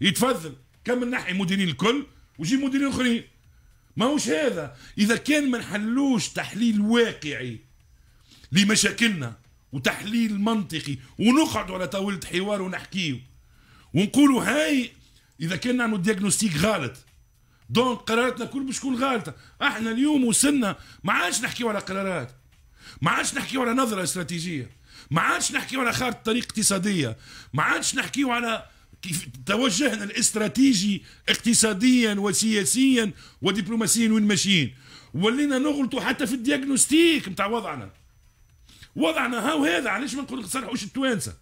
يتفضل كمل نحي مديرين الكل وجيب مديرين اخرين ماهوش هذا اذا كان ما نحلوش تحليل واقعي لمشاكلنا وتحليل منطقي ونقعدوا على طاوله حوار ونحكيه ونقولوا هاي اذا كان نعمل ديجنوستيك غلط دونك قراراتنا كل تكون غالطه احنا اليوم وصلنا ما عادش نحكيو على قرارات ما عادش نحكيو على نظره استراتيجيه ما عادش نحكيو على خارطه طريق اقتصاديه ما عادش نحكيو على كيف توجهنا الاستراتيجي اقتصاديا وسياسيا ودبلوماسيا وين ماشيين ولينا نغلطوا حتى في الدياغنوستيك نتاع وضعنا وضعنا هاو هذا علاش ما نقول التوانسه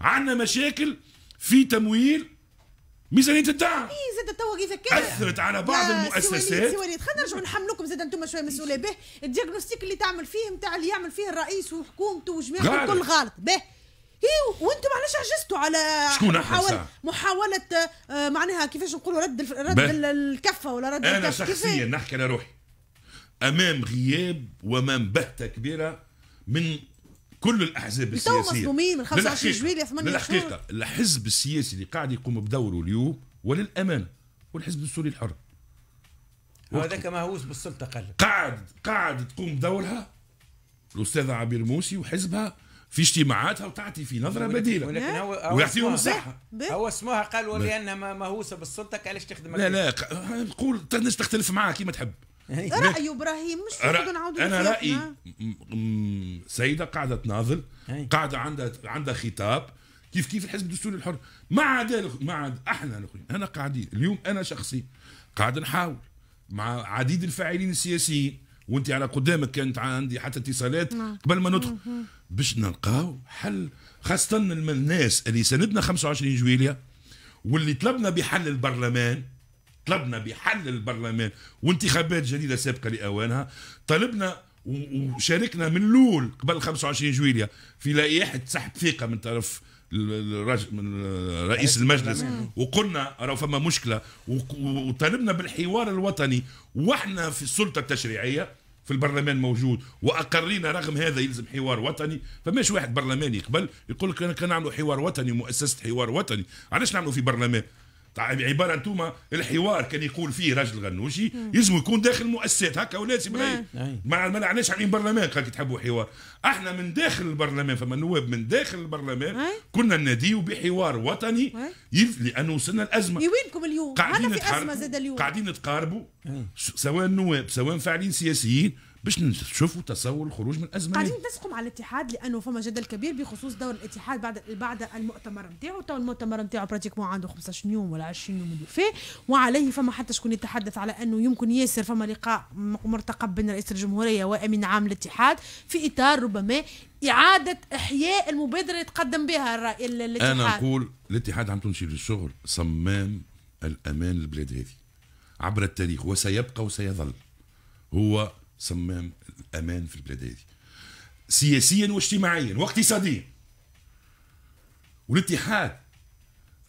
عندنا مشاكل في تمويل ميزانيه الدعم اي زاد توا كيف كان اثرت على بعض المؤسسات وليد خلينا نرجعوا نحملوكم زاد انتم شويه مسؤوليه به الدياغنوستيك اللي تعمل فيه نتاع اللي يعمل فيه الرئيس وحكومته وجماعته الكل غلط به ايوا وانتم علاش عجزتوا على شكون محاولة, محاولة آه معناها كيفاش نقولوا رد الف... رد الكفة ولا رد انا الكفة شخصيا نحكي على روحي امام غياب وامام بهتة كبيرة من كل الاحزاب السياسيه تو مصدومين من 25 جويليا 8 شهور للحقيقه الحزب السياسي اللي قاعد يقوم بدوره اليوم وللامانه والحزب السوري الحر وهذاك مهووس بالسلطه قال قاعد قاعد تقوم بدورها الاستاذه عبير موسي وحزبها في اجتماعاتها وتعطي في نظره بديله ولكن هو ويعطيهم الصحه هو اسمها قال ولانها مهووسه بالسلطه علاش تخدم لا لا قول تختلف معاه كيما تحب إيه. راي ابراهيم مش نعود انا رايي سيده قاعده تناضل إيه. قاعده عندها عندها خطاب كيف كيف الحزب الدستوري الحر ما عاد ما عاد احنا الاخرين انا قاعدين اليوم انا شخصي قاعد نحاول مع عديد الفاعلين السياسيين وانت على قدامك كانت عندي حتى اتصالات نعم. قبل ما ندخل باش نلقاو حل خاصه الناس اللي سندنا 25 جويليا واللي طلبنا بحل البرلمان طلبنا بحل البرلمان وانتخابات جديده سابقه لاوانها طلبنا وشاركنا من الاول قبل 25 جويليا في لائحه سحب ثقه من طرف من رئيس المجلس وقلنا راه فما مشكله وطالبنا بالحوار الوطني واحنا في السلطه التشريعيه في البرلمان موجود واقرينا رغم هذا يلزم حوار وطني فماش واحد برلماني قبل يقول لك انا كنعملوا حوار وطني مؤسسه حوار وطني علاش نعملوا في برلمان عباره انتوما الحوار كان يقول فيه راجل غنوشي يلزم يكون داخل مؤسسات هكا ولازم نعم. نعم. ما ما علاش عاملين برلمان كي تحبوا حوار احنا من داخل البرلمان فما نواب من داخل البرلمان نعم. كنا نناديو بحوار وطني لانه وصلنا الازمه وينكم اليوم قاعدين نتحاربوا قاعدين نتقاربوا سواء نواب سواء فاعلين سياسيين باش نشوفوا تسول الخروج من الازمه قاعدين نسقم على الاتحاد لانه فما جدل كبير بخصوص دور الاتحاد بعد بعد المؤتمر نتاعو تو المؤتمر نتاعو براتيكمون عنده 15 يوم ولا 20 يوم فيه وعليه فما حتى شكون يتحدث على انه يمكن ياسر فما لقاء مرتقب بين رئيس الجمهوريه وامين عام الاتحاد في اطار ربما إعادة إحياء المبادرة اللي تقدم بها الاتحاد أنا نقول الاتحاد عم تمشي للشغل صمام الأمان للبلاد هذه عبر التاريخ وسيبقى وسيظل هو صمام الامان في البلاد هذه سياسيا واجتماعيا واقتصاديا والاتحاد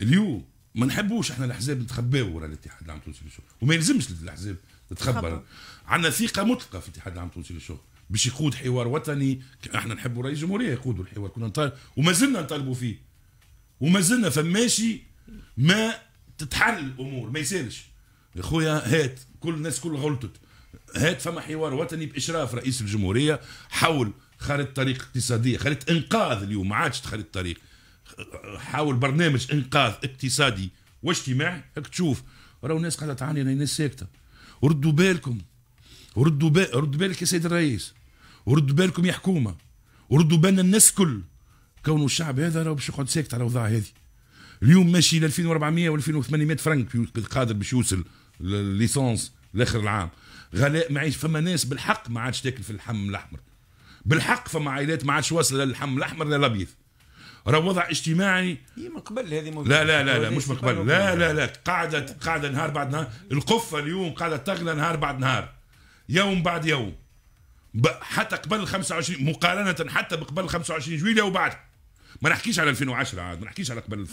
اليوم ما نحبوش احنا الاحزاب نتخباو ورا الاتحاد العام التونسي للشغل وما يلزمش الاحزاب تتخبر عندنا ثقه مطلقه في الاتحاد العام التونسي للشغل باش يقود حوار وطني احنا نحبوا رئيس الجمهوريه يقودوا الحوار كنا نطالب وما زلنا نطالبوا فيه وما زلنا فماشي ما تتحل الامور ما يسالش يا خويا هات كل الناس كل غلطت هات فما حوار وطني باشراف رئيس الجمهوريه حول خارطه طريق اقتصاديه خارطه انقاذ اليوم ما عادش خارطه طريق حاول برنامج انقاذ اقتصادي واجتماعي هك تشوف راهو الناس قاعده تعاني الناس ساكته وردوا بالكم وردوا بال... ردوا بالك يا سيد الرئيس وردوا بالكم يا حكومه وردوا بالنا الناس كل كونوا الشعب هذا راهو باش يقعد ساكت على الاوضاع هذه اليوم ماشي ل 2400 و 2800 فرنك قادر باش يوصل ليسونس لاخر العام غلاء معيش فما ناس بالحق ما عادش تاكل في اللحم الاحمر بالحق فما عائلات ما عادش واصله للحم الاحمر ولا الابيض راه وضع اجتماعي هي إيه، من قبل هذه موجودة لا لا لا لا مش من قبل لا لا لا قاعدة قاعدة نهار بعد نهار القفة اليوم قاعدة تغلى نهار بعد نهار يوم بعد يوم حتى قبل 25 مقارنة حتى بقبل 25 جويلية وبعد ما نحكيش على 2010 عاد ما نحكيش على قبل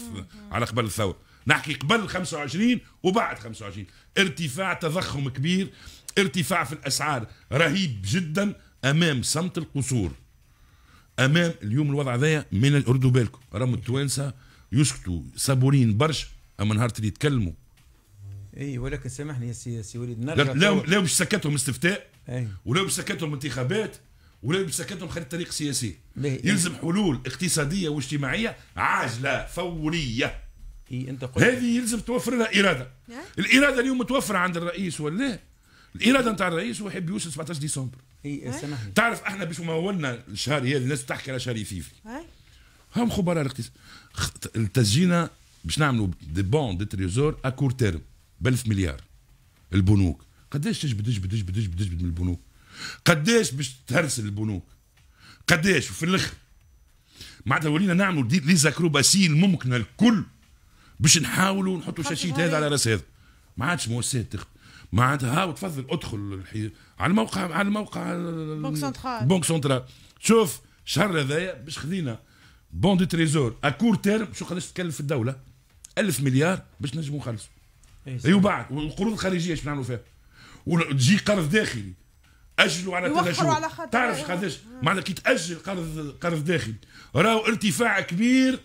على قبل الثورة نحكي قبل 25 وبعد 25 ارتفاع تضخم كبير ارتفاع في الاسعار رهيب جدا امام صمت القصور امام اليوم الوضع هذايا من الاردو بالكم راهم التوانسه يسكتوا صبورين برشا اما نهار اللي يتكلموا اي ولكن سامحني يا سي وليد نرجع لا لو باش سكتهم استفتاء أي. ولا باش سكتهم انتخابات ولا باش سكتهم الطريق طريق سياسي يلزم حلول اقتصاديه واجتماعيه عاجله فوريه هي إيه، انت قلت هذه يلزم توفر لها اراده نعم. الاراده اليوم متوفره عند الرئيس ولا الاراده نتاع الرئيس هو يحب يوصل 17 ديسمبر إيه، اي سامحني تعرف احنا باش مولنا الشهر هذا الناس تحكي على شهر فيفري هم خبراء الاقتصاد التسجينا باش نعملوا دي بون دي تريزور اكور تيرم ب 1000 مليار البنوك قداش تجبد تجبد تجبد تجبد تجبد من البنوك قداش باش تهرس البنوك قداش وفي الاخر معناتها ولينا نعملوا لي الممكنه الكل باش نحاولوا نحطوا شاشيت هذا على راس هذا ما عادش ما معناتها هاو تفضل ادخل الحي... على الموقع على الموقع بنك سنترال بنك سنترال شوف الشهر هذايا باش خذينا بون دي تريزور اكور تيرم شو قداش تكلف الدوله 1000 مليار باش نجموا نخلصوا اي وبعد أيوة، والقروض الخارجيه شنو نعملوا فيها وتجي قرض داخلي اجلوا على ثلاث شهور تعرف قداش أيوة. آه. معناتها كي تاجل قرض قرض داخلي راهو ارتفاع كبير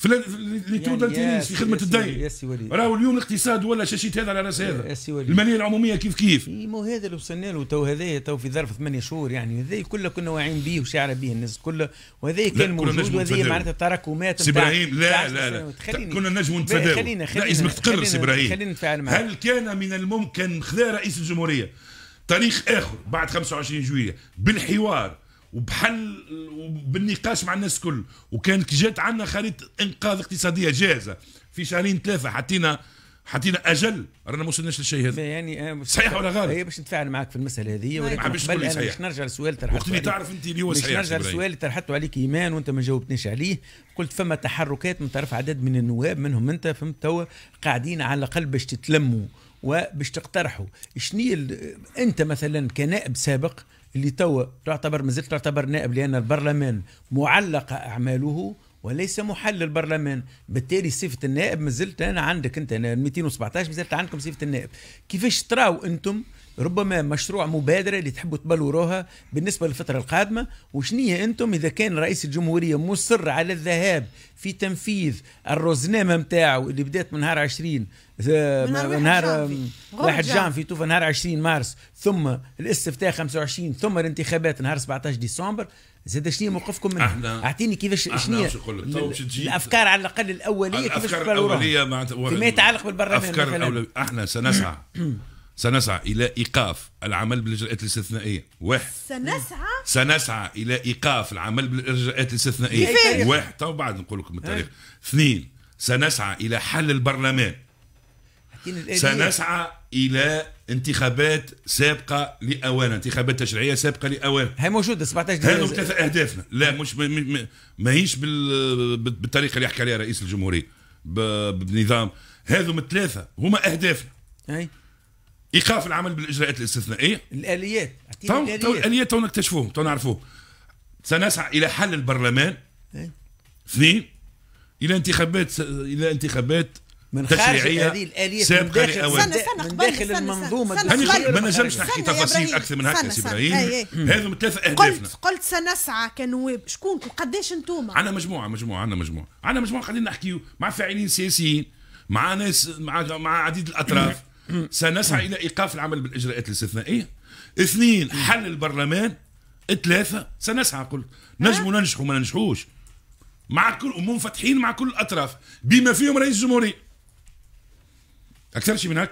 في لي تو في يعني خدمه الدين راهو اليوم الاقتصاد ولا شاشيت هذا على راس هذا الماليه العموميه كيف كيف مو هذا اللي وصلنا له تو هذايا تو في ظرف ثمانية شهور يعني هذا كله كنا واعيين به وشعر به الناس كله وهذا كان موجود وهذا معناتها تراكمات سي ابراهيم لا لا لا كنا نجم نتفاداو خلينا خلينا لا لازمك تقرر سي ابراهيم خلينا نتفاعل هل كان من الممكن خذا رئيس الجمهوريه تاريخ اخر بعد 25 جويليه بالحوار وبحل وبالنقاش مع الناس الكل وكان جات عندنا خريطه انقاذ اقتصاديه جاهزه في شهرين ثلاثه حطينا حطينا اجل رانا ما وصلناش للشيء هذا يعني آه، صحيح ولا غلط هي باش نتفاعل معك في المساله هذه ولكن قبل انا باش نرجع للسؤال اللي وقت اللي تعرف انت اللي هو صحيح نرجع للسؤال اللي طرحته عليك ايمان وانت ما جاوبتنيش عليه قلت فما تحركات من طرف عدد من النواب منهم انت فهمت توا قاعدين على الاقل باش تتلموا وباش تقترحوا شنو انت مثلا كنائب سابق اللي توا تعتبر مازلت تعتبر نائب لان البرلمان معلقه اعماله وليس محل البرلمان بالتالي صفه النائب مازلت انا عندك انت أنا 217 مازلت عندكم صفه النائب كيفاش تراو انتم ربما مشروع مبادره اللي تحبوا تبلوروها بالنسبه للفتره القادمه وشنية انتم اذا كان رئيس الجمهوريه مصر على الذهاب في تنفيذ الرزنامه نتاعو اللي بدات من نهار 20 نهار آه، واحد في توفى نهار 20 مارس ثم الاستفتاء 25 ثم الانتخابات نهار 17 ديسمبر زاد شنو موقفكم منها؟ اعطيني كيفاش شنو الافكار على الاقل الاوليه كيفاش الافكار الاوليه معناتها فيما يتعلق بالبرلمان الافكار الاوليه احنا سنسعى سنسعى الى ايقاف العمل بالاجراءات الاستثنائيه واحد سنسعى سنسعى الى ايقاف العمل بالاجراءات الاستثنائيه واحد تو بعد نقول لكم التاريخ إيه. اثنين سنسعى الى حل البرلمان سنسعى الى انتخابات سابقه لاوان انتخابات تشريعيه سابقه لاوان هي موجوده 17 هذوك ثلاث اهدافنا لا مش ماهيش بالطريقه اللي حكى عليها رئيس الجمهوريه بنظام هذو الثلاثة ثلاثه هما اهدافنا اي ايقاف العمل بالاجراءات الاستثنائيه الاليات تو الاليات تو نكتشفوهم تو نعرفوهم سنسعى الى حل البرلمان اثنين الى انتخابات الى انتخابات من خارج هذه الاليه سابقه لأوان سنة سنة من داخل سنة المنظومه سنة هاني ما نجمش نحكي أيوة، تفاصيل اكثر من هكا سي ابراهيم هذو ثلاثه اهدافنا قلت قلت سنسعى كنواب شكون قداش انتم عندنا مجموعه مجموعه عندنا مجموعه عندنا مجموعه قاعدين نحكيو مع فاعلين سياسيين مع ناس مع مع عديد الاطراف سنسعى الى ايقاف العمل بالاجراءات الاستثنائيه اثنين حل البرلمان ثلاثه سنسعى قلت نجموا ننجحوا ما ننجحوش مع كل منفتحين مع كل الاطراف بما فيهم رئيس الجمهوريه اكثر شيء من هيك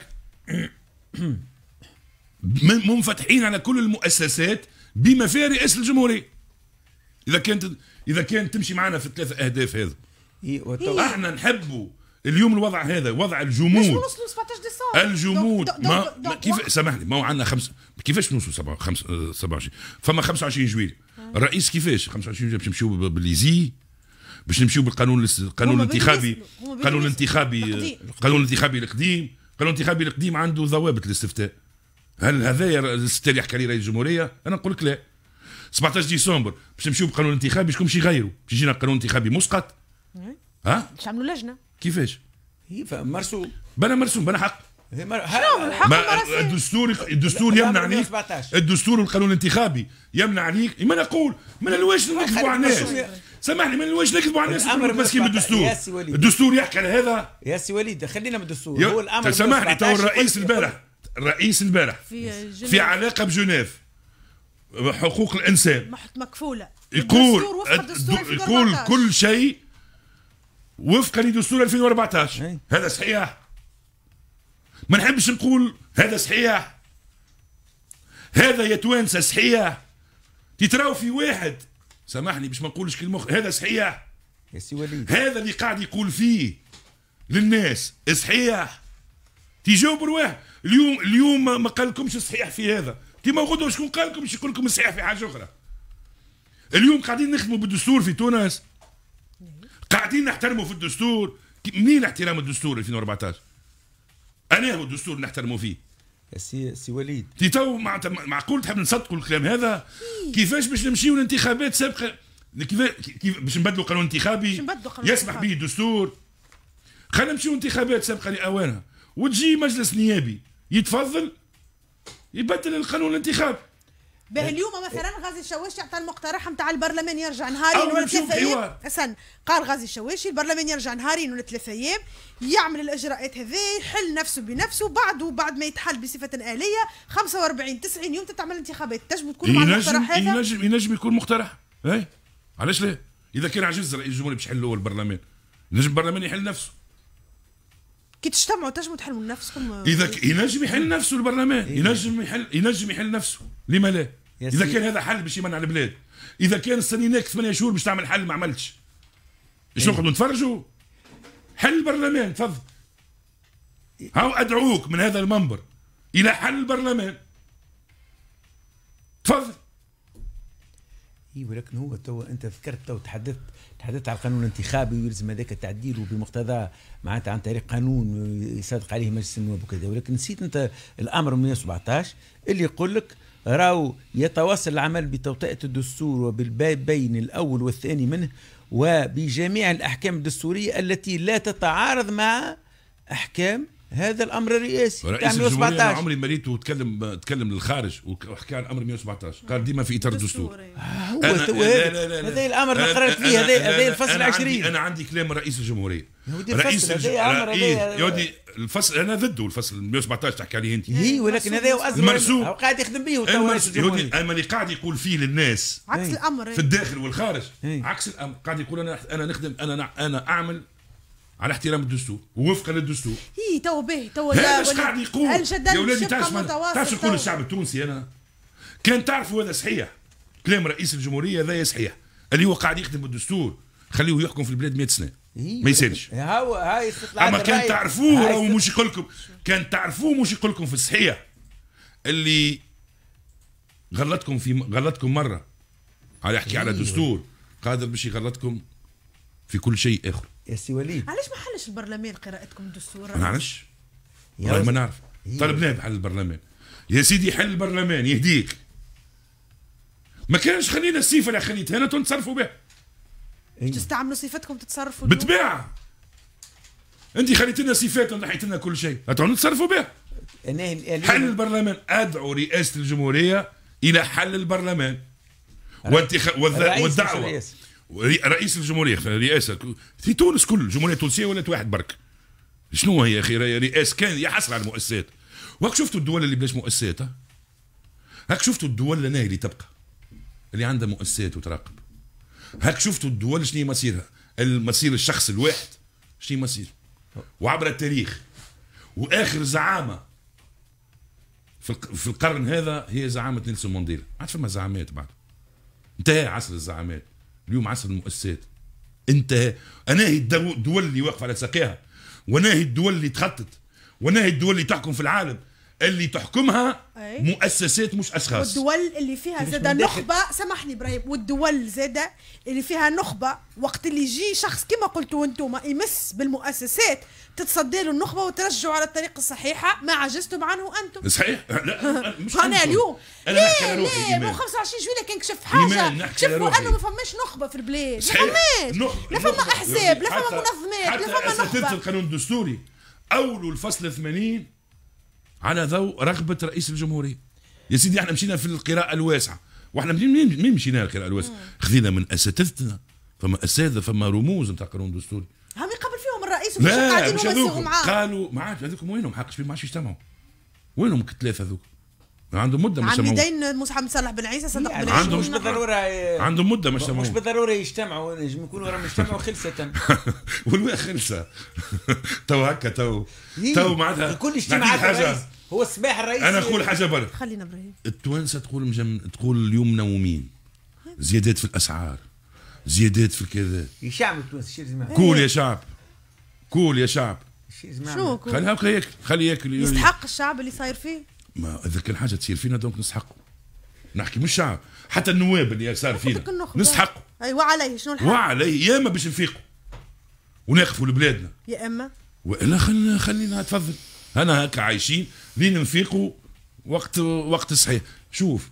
منفتحين على كل المؤسسات بما فيها رئاسه الجمهوريه اذا كانت اذا كانت تمشي معنا في الثلاث اهداف هذا احنا نحبوا اليوم الوضع هذا وضع الجمود الجمود ما, ما كيف سامحني ما هو عندنا خمس كيفاش نوصلوا 27 فما 25 جويليه آه. الرئيس كيفاش 25 جويليه باش نمشيو بليزي باش نمشيو بالقانون القانون الانتخابي القانون الانتخابي القانون الانتخابي القديم القانون الانتخابي القديم عنده ضوابط الاستفتاء هل هذايا الاستفتاء اللي يحكي عليه رئيس الجمهوريه انا نقول لك لا 17 ديسمبر باش نمشيو بالقانون الانتخابي شكون باش يغيروا باش يجينا قانون انتخابي مسقط ها باش نعملوا لجنه كيفاش؟ مرسوم بلا مرسوم بلا حق ما الدستور الدستور يمنع عليك الدستور والقانون الانتخابي يمنع عليك ما نقول من الواش نكذبوا على الناس سامحني من وجه نكذب على الناس ماسكين بالدستور يا سي وليد الدستور يحكي على هذا يا سي وليد خلينا من الدستور هو الامر طيب، سامحني تو الرئيس البارح الرئيس البارح في, في علاقه بجنيف حقوق الانسان محط مكفوله يقول يقول كل شيء وفقا لدستور 2014 هذا صحيح ما نحبش نقول هذا صحيح هذا يا توانسه صحيح تتراو في واحد سامحني باش ما نقولش كلمه اخرى هذا صحيح يا سي وليد هذا اللي قاعد يقول فيه للناس صحيح تيجاوبوا رواه اليوم اليوم ما قالكمش صحيح في هذا كيما غدوه شكون قال لكم يقول لكم صحيح في حاجه اخرى اليوم قاعدين نخدموا بالدستور في تونس قاعدين نحترموا في الدستور منين احترام الدستور 2014 انا هو الدستور نحترموا فيه سي سي وليد تي تو معقول تحب نصدقوا الكلام هذا إيه. كيفاش باش نمشيو لانتخابات سابقه كيف باش نبدلوا قانون انتخابي يسمح به الدستور خلينا نمشيو انتخابات سابقه لاوانها وتجي مجلس نيابي يتفضل يبدل القانون الانتخابي به اليوم إيه. مثلا غازي الشواشي عطى المقترح نتاع البرلمان يرجع نهارين ولا ثلاثة ايام حسن قال غازي الشواشي البرلمان يرجع نهارين ولا ثلاثة ايام يعمل الاجراءات هذه يحل نفسه بنفسه بعده بعد ما يتحل بصفه اليه 45 90 يوم تتعمل انتخابات تجب تكون مع المقترح هذا ينجم ينجم يكون مقترح اي علاش لا اذا كان عجز الرئيس الجمهوري باش يحل هو البرلمان نجم البرلمان يحل نفسه كي تجتمعوا تنجموا تحلوا نفسكم آه، اذا ينجم يحل نفسه البرلمان إيه؟ ينجم يحل ينجم يحل نفسه لما لا؟ اذا كان هذا حل باش يمنع البلاد اذا كان استنيناك ثمانية شهور باش تعمل حل ما عملتش باش إيه؟ نقعدوا نتفرجوا حل البرلمان تفضل هاو ادعوك من هذا المنبر الى حل البرلمان تفضل اي ولكن هو تو انت ذكرت تو تحدثت تحدثت على القانون الانتخابي ويلزم هذاك التعديل وبمقتضاه معناتها عن طريق قانون يصادق عليه مجلس النواب وكذا ولكن نسيت انت الامر 117 اللي يقول لك راو يتواصل العمل بتوطئه الدستور وبالبابين الاول والثاني منه وبجميع الاحكام الدستوريه التي لا تتعارض مع احكام هذا الامر الرئاسي رئيس تاع 117 عمري ما ريته تكلم تكلم للخارج وحكى عن امر 117 قال ديما في اطار الدستور آه، هو هذا الامر اللي قررت فيه هذا هذا الفصل 20 انا عندي كلام رئيس الجمهوريه رئيس الجمهوريه يا ودي الفصل انا ضده الفصل 117 تحكي عليه انت اي ولكن هذا هو مرسوم قاعد يخدم به اما اللي قاعد يقول فيه للناس عكس إيه. الامر في الداخل والخارج إيه. عكس الامر قاعد يقول انا انا نخدم انا انا اعمل على احترام الدستور ووفقا للدستور اي تو به تو هذا قاعد يقول يا ولادي تعرف تعرف كل الشعب التونسي انا كان تعرفوا هذا صحيح كلام رئيس الجمهوريه هذا صحيح اللي هو قاعد يخدم بالدستور خليه يحكم في البلاد 100 سنه إيه. ما يسالش هاو هاي اما كان تعرفوه راهو مش يقول لكم كان تعرفوه مش يقول لكم في الصحيح اللي غلطكم في غلطكم مره على يحكي على إيه. دستور قادر باش يغلطكم في كل شيء اخر يا سي وليد علاش ما حلش البرلمان قراءتكم الدستور؟ ما نعرفش والله ما نعرف طلبناه بحل البرلمان يا سيدي حل البرلمان يهديك ما كانش خلينا السيف اللي خليتها انا تنتصرفوا بها إيه. تستعملوا صفاتكم تتصرفوا بالطبيعه انت خليت لنا صفات ونحيت لنا كل شيء نتصرفوا بها حل البرلمان ادعو رئاسه الجمهوريه الى حل البرلمان والدعوه رئيس الجمهوريه رئاسه في تونس كل الجمهوريه التونسيه ولات واحد برك شنو هي يا اخي رئاسه كان يا على المؤسسات وهاك شفتوا الدول اللي بلاش مؤسسات هاك شفتوا الدول اللي اللي تبقى اللي عندها مؤسسات وتراقب هاك شفتوا الدول شنو مصيرها المصير الشخص الواحد شنو مصير وعبر التاريخ واخر زعامه في القرن هذا هي زعامه نيلسون مانديلا ما عاد فما زعامات بعد انتهى عصر الزعامات اليوم عصر المؤسسات انتهى اناهي الدول اللي واقفه على ساقيها وناهي الدول اللي تخطط وناهي الدول اللي تحكم في العالم اللي تحكمها أي. مؤسسات مش اشخاص والدول اللي فيها زادة نخبه سامحني ابراهيم والدول زادة اللي فيها نخبه وقت اللي يجي شخص كما قلتوا انتم يمس بالمؤسسات تتصدى له النخبه وترجع على الطريق الصحيحه ما عجزتم عنه انتم صحيح لا مش انا اليوم انا ليه ليه مو 25 جويليه كان كشف حاجه شفوا انه ما فماش نخبه في البلاد ما فماش لا فما احزاب لا فما منظمات لا فما نخبه حتى القانون الدستوري اول الفصل 80 على ضوء رغبه رئيس الجمهوريه يا سيدي احنا مشينا في القراءه الواسعه واحنا منين مشينا القراءه الواسعه خذينا من اساتذتنا فما اساتذه فما رموز نتاع قانون دستوري هم يقابل فيهم الرئيس ومش قاعدين قالوا ما عادش هذوك وينهم حقش ما عادش يجتمعوا وينهم الثلاثه هذوك عنده مده ما سمعوش عميدين محمد صالح بن عيسى صدق يعني بن عيسى مش بالضروره عنده مده ما مش بالضروره يجتمعوا نجم يكونوا راهم يجتمعوا خلسه والوين خلسه تو هكا تو إيه، تو معناتها كل اجتماعات حاجه هو الصباح الرئيسي انا نقول حاجه برك خلينا ابراهيم التوانسه تقول مجم... تقول اليوم منومين زيادات في الاسعار زيادات في الكذا يا شعب التوانسه قول يا إيه. شعب قول يا شعب شو كول خليها هكا ياكل خليه ياكل يستحق الشعب اللي صاير فيه ما اذا كان حاجه تصير فينا دونك نسحقوا نحكي مش شعب حتى النواب اللي صار فينا نسحقوا اي أيوة، وعليه شنو الحق وعليه يا اما باش نفيقوا ونقفوا لبلادنا يا اما والا خلينا خلينا تفضل انا هكا عايشين لين نفيقوا وقت وقت صحيح شوف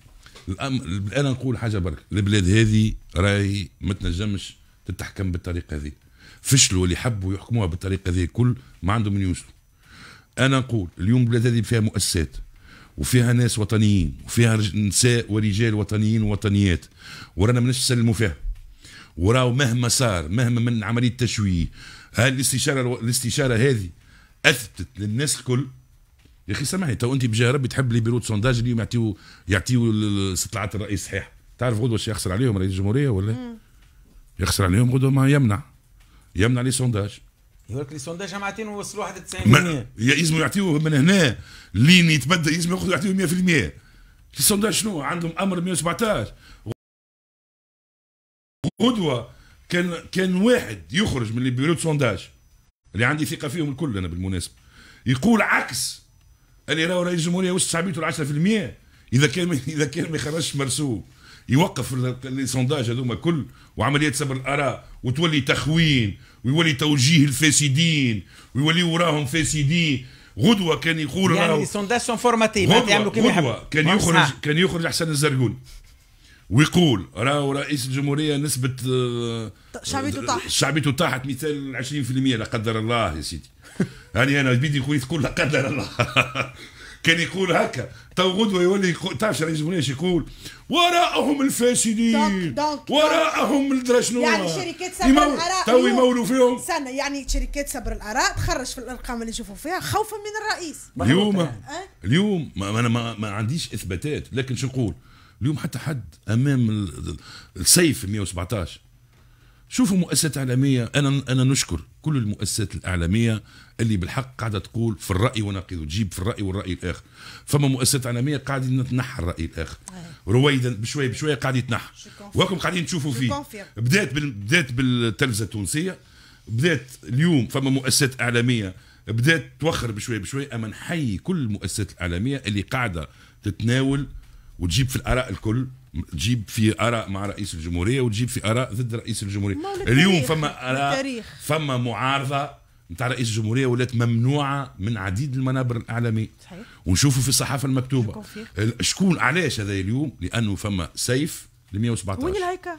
انا نقول حاجه برك البلاد هذه راي ما تنجمش تتحكم بالطريقه هذه فشلوا اللي حبوا يحكموها بالطريقه هذه كل ما عندهم من يوصلوا انا نقول اليوم البلاد هذه فيها مؤسسات وفيها ناس وطنيين وفيها نساء ورجال وطنيين ووطنيات ورانا ما نسلموا فيها وراو مهما صار مهما من عمليه تشويه هالاستشاره الاستشاره هذه اثبتت للناس الكل يا اخي سامحني تو انت بجاه ربي تحب لي بيروت سونداج اليوم يعطيو يعطيو استطلاعات الرئيس صحيح تعرف غدوه شي يخسر عليهم رئيس الجمهوريه ولا يخسر عليهم غدوه ما يمنع يمنع لي سونداج يقول لك لي سونداج جمعتين ووصلوا 91% يلزم يعطيوه من هنا لين يتبدل يلزم ياخذوا يعطيوه 100% لي سونداج شنو عندهم امر 117 غدوه كان كان واحد يخرج من بيرو سونداج اللي عندي ثقه فيهم الكل انا بالمناسبه يقول عكس اللي راهو رئيس الجمهوريه وصل شعبيته 10% اذا كان اذا كان ما يخرجش مرسوم يوقف لي سونداج هذوما كل وعمليه سبر الاراء وتولي تخوين ويولي توجيه الفاسدين ويولي وراهم فاسدين غدوه كان يقول يعني سونداج سون فورماتيف غدوه, غدوة كان يخرج كان يخرج حسن الزرقون ويقول راهو رئيس الجمهوريه نسبه شعبيته آه، طاحت شعبيته طاحت مثال 20% لا قدر الله يا سيدي هاني انا بيدي يقول لا قدر الله كان يقول هكا تو طيب غدوه يولي تعرف رئيس الجمهوريه يقول وراءهم الفاسدين وراءهم الدرا شنو يعني شركات صبر يمو... الاراء تو يمولوا فيهم استنى يعني شركات صبر الاراء تخرج في الارقام اللي يشوفوا فيها خوفا من الرئيس اليوم أه؟ اليوم ما انا ما, ما عنديش اثباتات لكن شو نقول اليوم حتى حد امام السيف 117 شوفوا مؤسسات اعلاميه انا انا نشكر كل المؤسسات الاعلاميه اللي بالحق قاعده تقول في الراي ونقيض تجيب في الراي والراي الاخر فما مؤسسات اعلاميه قاعدين تنحى الراي الاخر رويدا بشويه بشويه قاعد يتنحى وكم قاعدين تشوفوا فيه بدات بال... بدات بالتلفزه التونسيه بدات اليوم فما مؤسسات اعلاميه بدات توخر بشويه بشويه اما نحيي كل المؤسسات الاعلاميه اللي قاعده تتناول وتجيب في الاراء الكل تجيب في اراء مع رئيس الجمهوريه وتجيب في اراء ضد رئيس الجمهوريه اليوم فما اراء فما معارضه نتاع رئيس الجمهوريه ولات ممنوعه من عديد المنابر الاعلاميه صحيح ونشوفوا في الصحافه المكتوبه شكون علاش هذا اليوم لانه فما سيف ل 117 وين الهيكا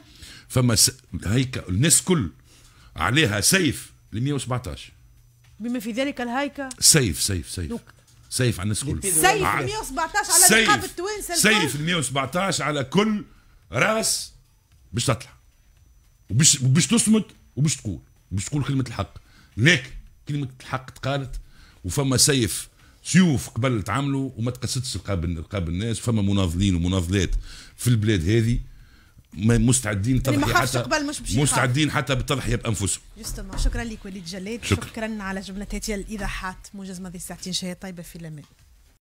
فما س... هيكه الناس كل عليها سيف ل 117 بما في ذلك الهيكا سيف سيف سيف سيف على الناس الكل سيف 117 على لقاب التوانسه سيف 117 على كل راس باش تطلع وباش تصمت وباش تقول باش تقول كلمه الحق لكن كلمه الحق تقالت وفما سيف سيوف قبل تعملوا وما تقصدش رقاب رقاب الناس فما مناضلين ومناضلات في البلاد هذه مستعدين تضحي حتى مش مستعدين حتى بالتضحية بأنفسهم شكرا لك وليد جلاد شكرا, شكرا على هاتيا الإيضاحات موجز ماضي ساعتين شهيه طيبة في الأمان